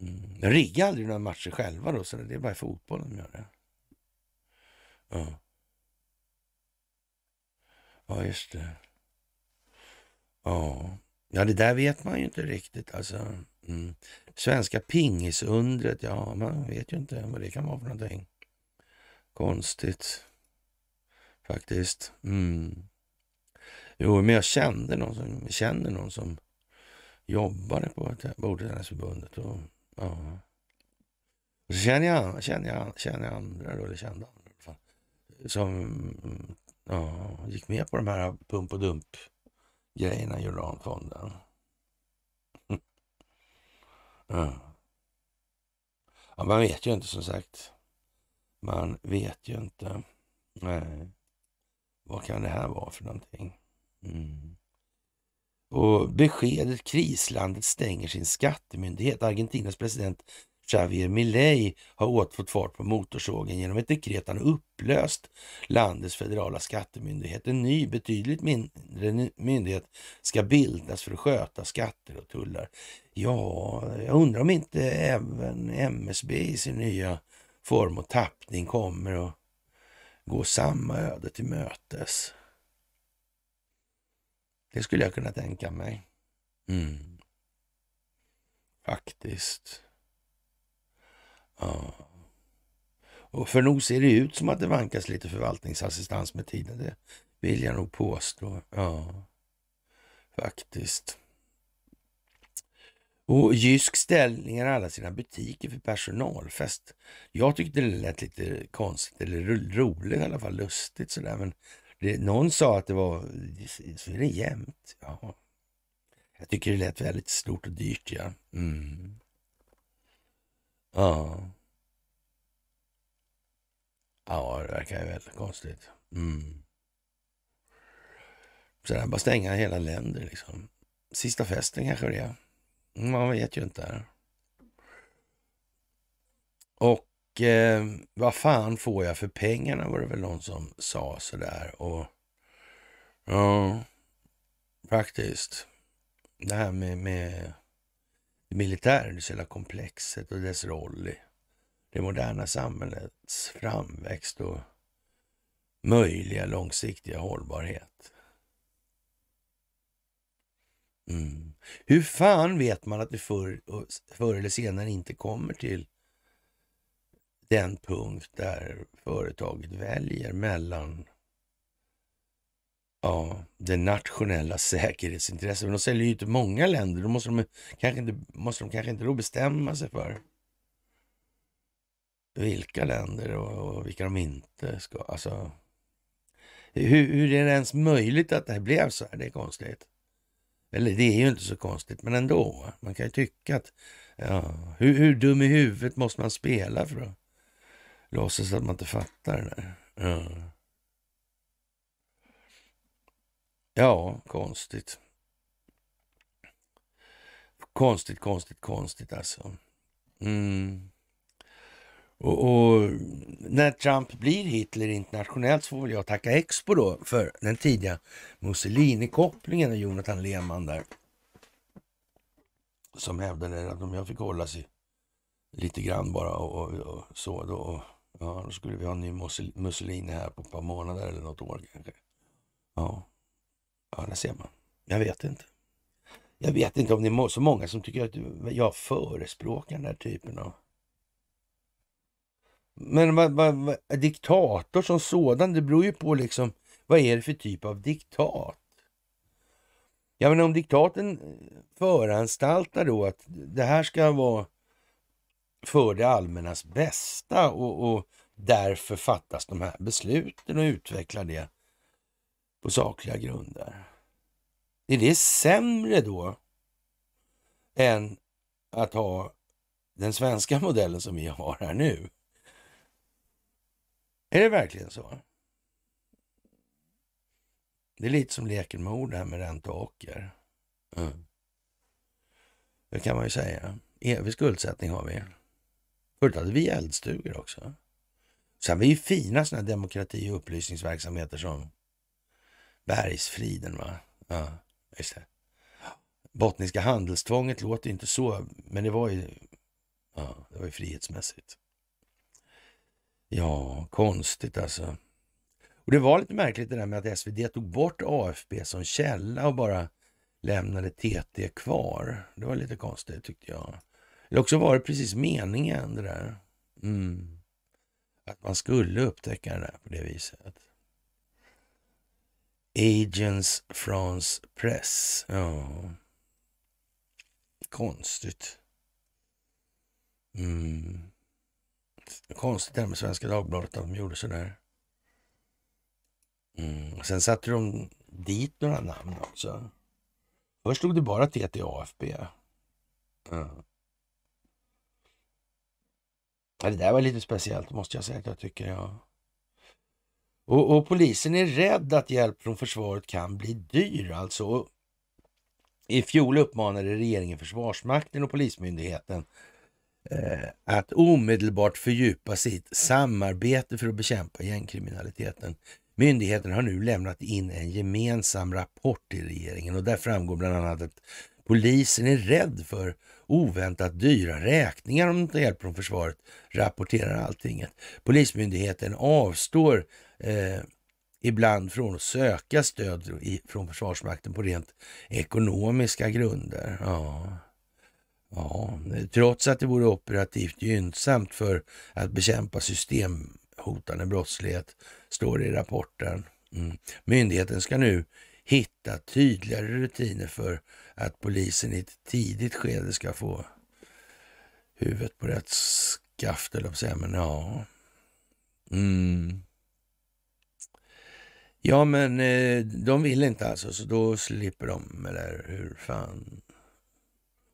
Mm. De riggade aldrig några matcher själva då, så det är bara fotbollen de gör det. Ja. Ja, just det. Ja. Ja, det där vet man ju inte riktigt. Alltså, mm. Svenska pingisundret, ja, man vet ju inte vad det kan vara för någonting. Konstigt, faktiskt. Mm. Jo, men jag kände någon som, känner någon som jobbade på Bordtennisförbundet. Ja. Och så känner jag, känner jag, känner jag andra, då, eller kände andra i alla fall, som ja, gick med på de här pump och dump grejerna i uranfonden. [LAUGHS] ja. ja, man vet ju inte som sagt. Man vet ju inte. Nej. Vad kan det här vara för någonting? Mm. Och beskedet krislandet stänger sin skattemyndighet. Argentinas president Javier Milei har återfått fart på motorsågen genom ett dekret han upplöst landets federala skattemyndighet. En ny, betydligt mindre myndighet ska bildas för att sköta skatter och tullar. Ja, jag undrar om inte även MSB i sin nya form och tappning kommer att gå samma öde till mötes. Det skulle jag kunna tänka mig. Mm. Faktiskt. Ja. Och för nog ser det ut som att det vankas lite förvaltningsassistans med tiden. Det vill jag nog påstå. Ja, faktiskt. Och Jysk ställningar alla sina butiker för personalfest. Jag tyckte det lät lite konstigt, eller roligt i alla fall, lustigt sådär. Men det, någon sa att det var, så är det jämt. Ja. Jag tycker det lät väldigt stort och dyrt. Ja. Mm. Ja. Ja, det verkar ju väldigt konstigt. Mm. så Sådär, bara stänga hela länder liksom. Sista festen kanske det är. Man vet ju inte. Och eh, vad fan får jag för pengarna var det väl någon som sa sådär. Och ja, faktiskt. Det här med, med det militärindustriella komplexet och dess roll i det moderna samhällets framväxt och möjliga långsiktiga hållbarhet. Mm. Hur fan vet man att vi förr, förr eller senare inte kommer till den punkt där företaget väljer mellan Ja, det nationella säkerhetsintresset. Men de säljer ju till många länder. Då måste de kanske inte, måste de kanske inte då bestämma sig för vilka länder och, och vilka de inte ska... Alltså, hur, hur, är det ens möjligt att det här blev så här? Det är konstigt. Eller det är ju inte så konstigt, men ändå. Man kan ju tycka att... Ja, hur, hur dum i huvudet måste man spela för att låtsas att man inte fattar det där? Ja. Ja, konstigt. Konstigt, konstigt, konstigt alltså. Mm. Och, och, när Trump blir Hitler internationellt så får väl jag tacka Expo då för den tidiga Mussolini-kopplingen och Jonathan Lehmann där. Som hävdade att om jag fick hålla sig lite grann bara och, och, och så då, ja, då skulle vi ha en ny Mussolini här på ett par månader eller något år kanske. Ja. Ja, där ser man. Jag vet inte. Jag vet inte om det är så många som tycker att jag förespråkar den här typen av... Men vad, vad, vad, diktator som sådan, det beror ju på liksom vad är det för typ av diktat? Jag menar om diktaten eh, föranstaltar då att det här ska vara för det allmännas bästa och, och därför fattas de här besluten och utvecklar det på sakliga grunder. Är det sämre då än att ha den svenska modellen som vi har här nu? Är det verkligen så? Det är lite som leken med ord det här med ränta och ocker. Mm. Det kan man ju säga. Evig skuldsättning har vi. Förut hade vi eldstugor också. Sen har vi ju fina sådana demokrati och upplysningsverksamheter som Bergsfriden, va? Ja, just det. Botniska handelstvånget låter inte så, men det var ju, ja, det var ju frihetsmässigt. Ja, konstigt alltså. Och Det var lite märkligt det där med att SvD tog bort AFB som källa och bara lämnade TT kvar. Det var lite konstigt tyckte jag. Eller också var det precis meningen det där. Mm. Att man skulle upptäcka det där på det viset. Agents France Press. Ja. Konstigt. Mm. Konstigt det här med Svenska Dagbladet, att de gjorde sådär. Mm. Sen satte de dit några namn också. Först stod det bara TT och AFB. Mm. Ja, det där var lite speciellt måste jag säga att jag tycker. Och, och, polisen är rädd att hjälp från försvaret kan bli dyr alltså. Och I fjol uppmanade regeringen Försvarsmakten och Polismyndigheten eh, att omedelbart fördjupa sitt samarbete för att bekämpa gängkriminaliteten. Myndigheten har nu lämnat in en gemensam rapport till regeringen och där framgår bland annat att polisen är rädd för oväntat dyra räkningar om de inte hjälp från försvaret, rapporterar Alltinget. Polismyndigheten avstår eh, ibland från att söka stöd i, från Försvarsmakten på rent ekonomiska grunder. Ja. ja, trots att det vore operativt gynnsamt för att bekämpa systemhotande brottslighet, står det i rapporten. Mm. Myndigheten ska nu hitta tydligare rutiner för att polisen i ett tidigt skede ska få huvudet på rätt skaft, eller säga, men ja. Mm. Ja, men eh, de vill inte alltså, så då slipper de, eller hur fan?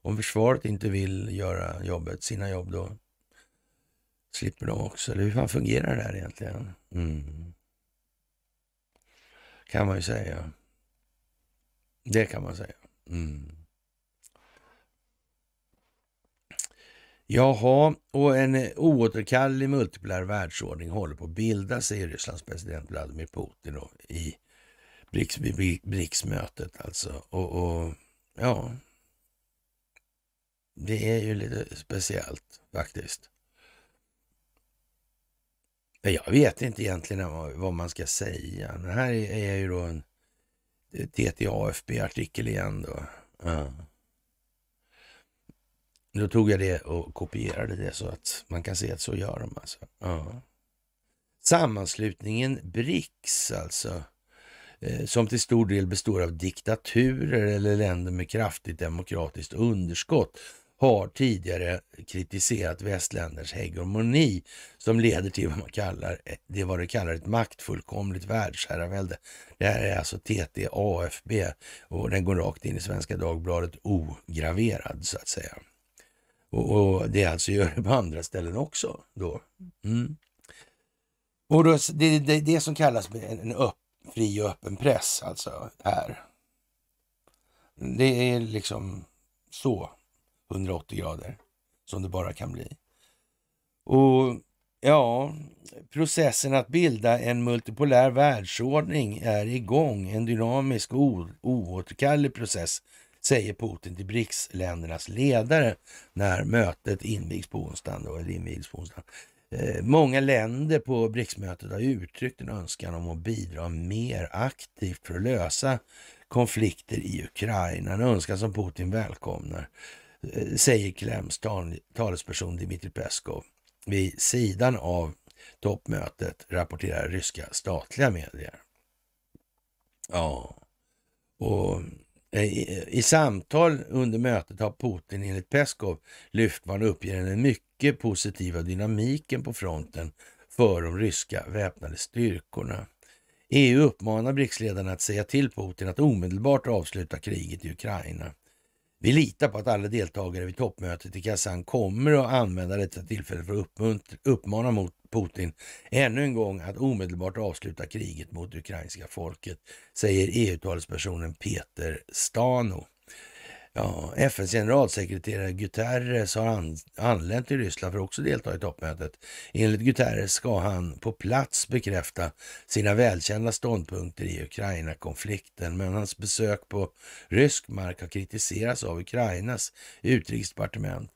Om försvaret inte vill göra jobbet, sina jobb, då slipper de också. Eller hur fan fungerar det här egentligen? Mm. Kan man ju säga. Det kan man säga. Mm. Jaha, och en oåterkallelig multipolär världsordning håller på att bildas, säger Rysslands president Vladimir Putin då, i BRICS-mötet alltså. Och, och, ja, det är ju lite speciellt faktiskt. Jag vet inte egentligen vad man ska säga. Det här är ju då en TTAFB-artikel igen då. Ja. Då tog jag det och kopierade det så att man kan se att så gör de. Alltså. Ja. Sammanslutningen BRICS alltså, eh, som till stor del består av diktaturer eller länder med kraftigt demokratiskt underskott, har tidigare kritiserat västländers hegemoni som leder till vad man kallar, eh, det vad det kallar ett maktfullkomligt världsherravälde. Det här är alltså TT AFB och den går rakt in i Svenska Dagbladet ograverad så att säga. Och, och det alltså gör det på andra ställen också då. Mm. Och då, det är det, det, som kallas en upp, fri och öppen press alltså här. Det är liksom så 180 grader som det bara kan bli. Och ja, processen att bilda en multipolär världsordning är igång. En dynamisk och oåterkallelig process säger Putin till BRICS-ländernas ledare när mötet invigs på onsdagen. Då, eller invigs på onsdagen. Eh, många länder på BRICS-mötet har uttryckt en önskan om att bidra mer aktivt för att lösa konflikter i Ukraina. En önskan som Putin välkomnar, eh, säger Klems talesperson Dmitrij Peskov. Vid sidan av toppmötet rapporterar ryska statliga medier. Ja, och Eh, I, samtal under mötet har Putin enligt Peskov lyft man han uppger den mycket positiva dynamiken på fronten för de ryska väpnade styrkorna. EU uppmanar BRICS-ledarna att säga till Putin att omedelbart avsluta kriget i Ukraina. Vi litar på att alla deltagare vid toppmötet i Kazan kommer att använda detta tillfälle för att uppmana mot Putin ännu en gång att omedelbart avsluta kriget mot det ukrainska folket, säger EU-talespersonen Peter Stano. Ja, FNs generalsekreterare Guterres har an, anlänt till Ryssland för att också delta i toppmötet. Enligt Guterres ska han på plats bekräfta sina välkända ståndpunkter i Ukraina-konflikten. Men hans besök på rysk mark har kritiserats av Ukrainas utrikesdepartement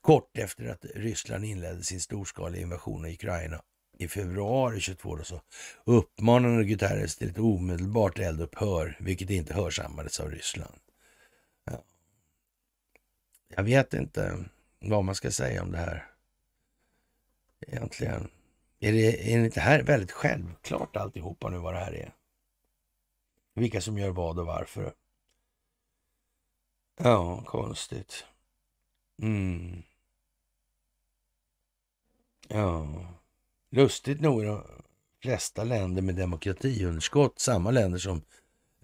kort efter att Ryssland inledde sin storskaliga invasion av Ukraina i februari 22 då så uppmanade Guterres till ett omedelbart eldupphör, vilket inte hörsammades av Ryssland jag vet inte vad man ska säga om det här egentligen. Är det, är det inte här väldigt självklart alltihopa nu vad det här är? Vilka som gör vad och varför? Ja, konstigt. Mm. Ja, lustigt nog är de flesta länder med demokratiunderskott samma länder som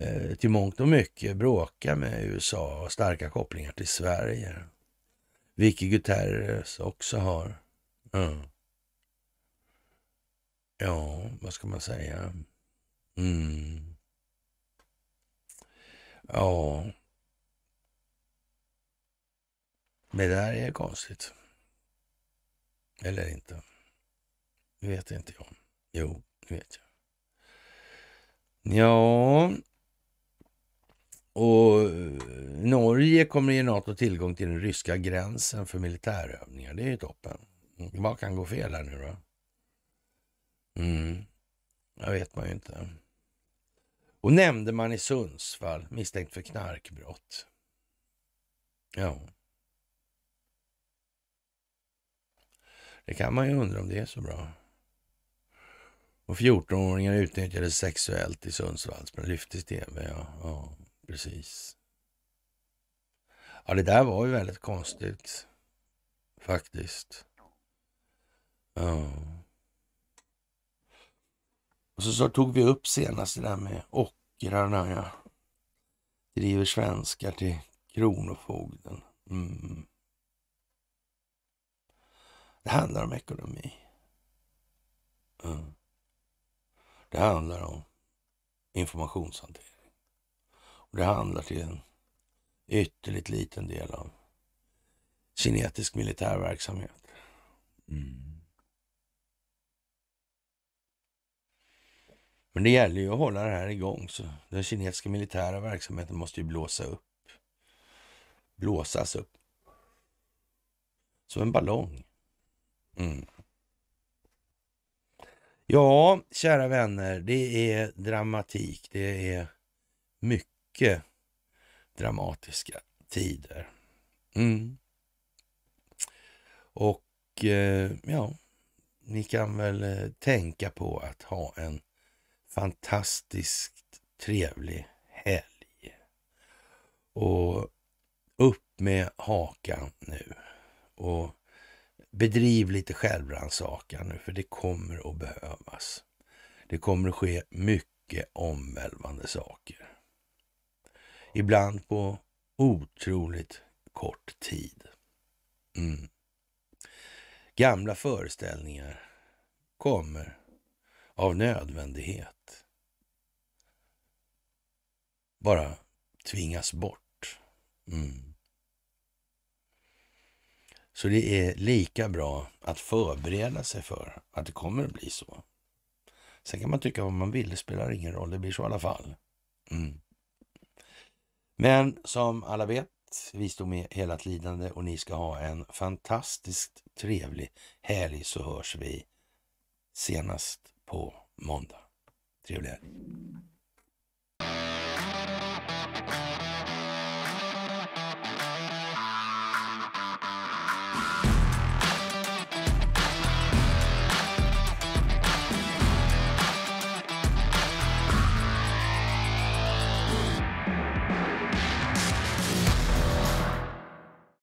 Eh, till mångt och mycket bråkar med USA och starka kopplingar till Sverige. Vilket Guterres också har. Mm. Ja, vad ska man säga? Mm. Ja. Det där är konstigt. Eller inte. Det vet inte jag. Jo, det vet jag. Ja, och eh, Norge kommer ge NATO tillgång till den ryska gränsen för militärövningar. Det är ju toppen. Mm, vad kan gå fel här nu då? Mm. Det vet man ju inte. Och nämnde man i Sundsvall misstänkt för knarkbrott. Ja. Det kan man ju undra om det är så bra. Och 14-åringar utnyttjades sexuellt i Sundsvall. Lyftes tv, ja. ja precis. Ja, det där var ju väldigt konstigt. Faktiskt. Ja. Och så, så tog vi upp senast det där med ockrarna. Ja. Driver svenskar till Kronofogden. Mm. Det handlar om ekonomi. Mm. Det handlar om informationshantering. Det handlar till en ytterligt liten del om kinetisk militärverksamhet. Mm. Men det gäller ju att hålla det här igång. Så den kinesiska militära verksamheten måste ju blåsa upp. Blåsas upp. Som en ballong. Mm. Ja, kära vänner, det är dramatik. Det är mycket mycket dramatiska tider. Mm. Och eh, ja, ni kan väl eh, tänka på att ha en fantastiskt trevlig helg. Och upp med hakan nu och bedriv lite självrannsakan nu för det kommer att behövas. Det kommer att ske mycket omvälvande saker. Ibland på otroligt kort tid. Mm. Gamla föreställningar kommer av nödvändighet bara tvingas bort. Mm. Så det är lika bra att förbereda sig för att det kommer att bli så. Sen kan man tycka vad man vill, det spelar ingen roll, det blir så i alla fall. Mm. Men som alla vet, visdom är ett lidande och ni ska ha en fantastiskt trevlig helg så hörs vi senast på måndag. Trevlig helg!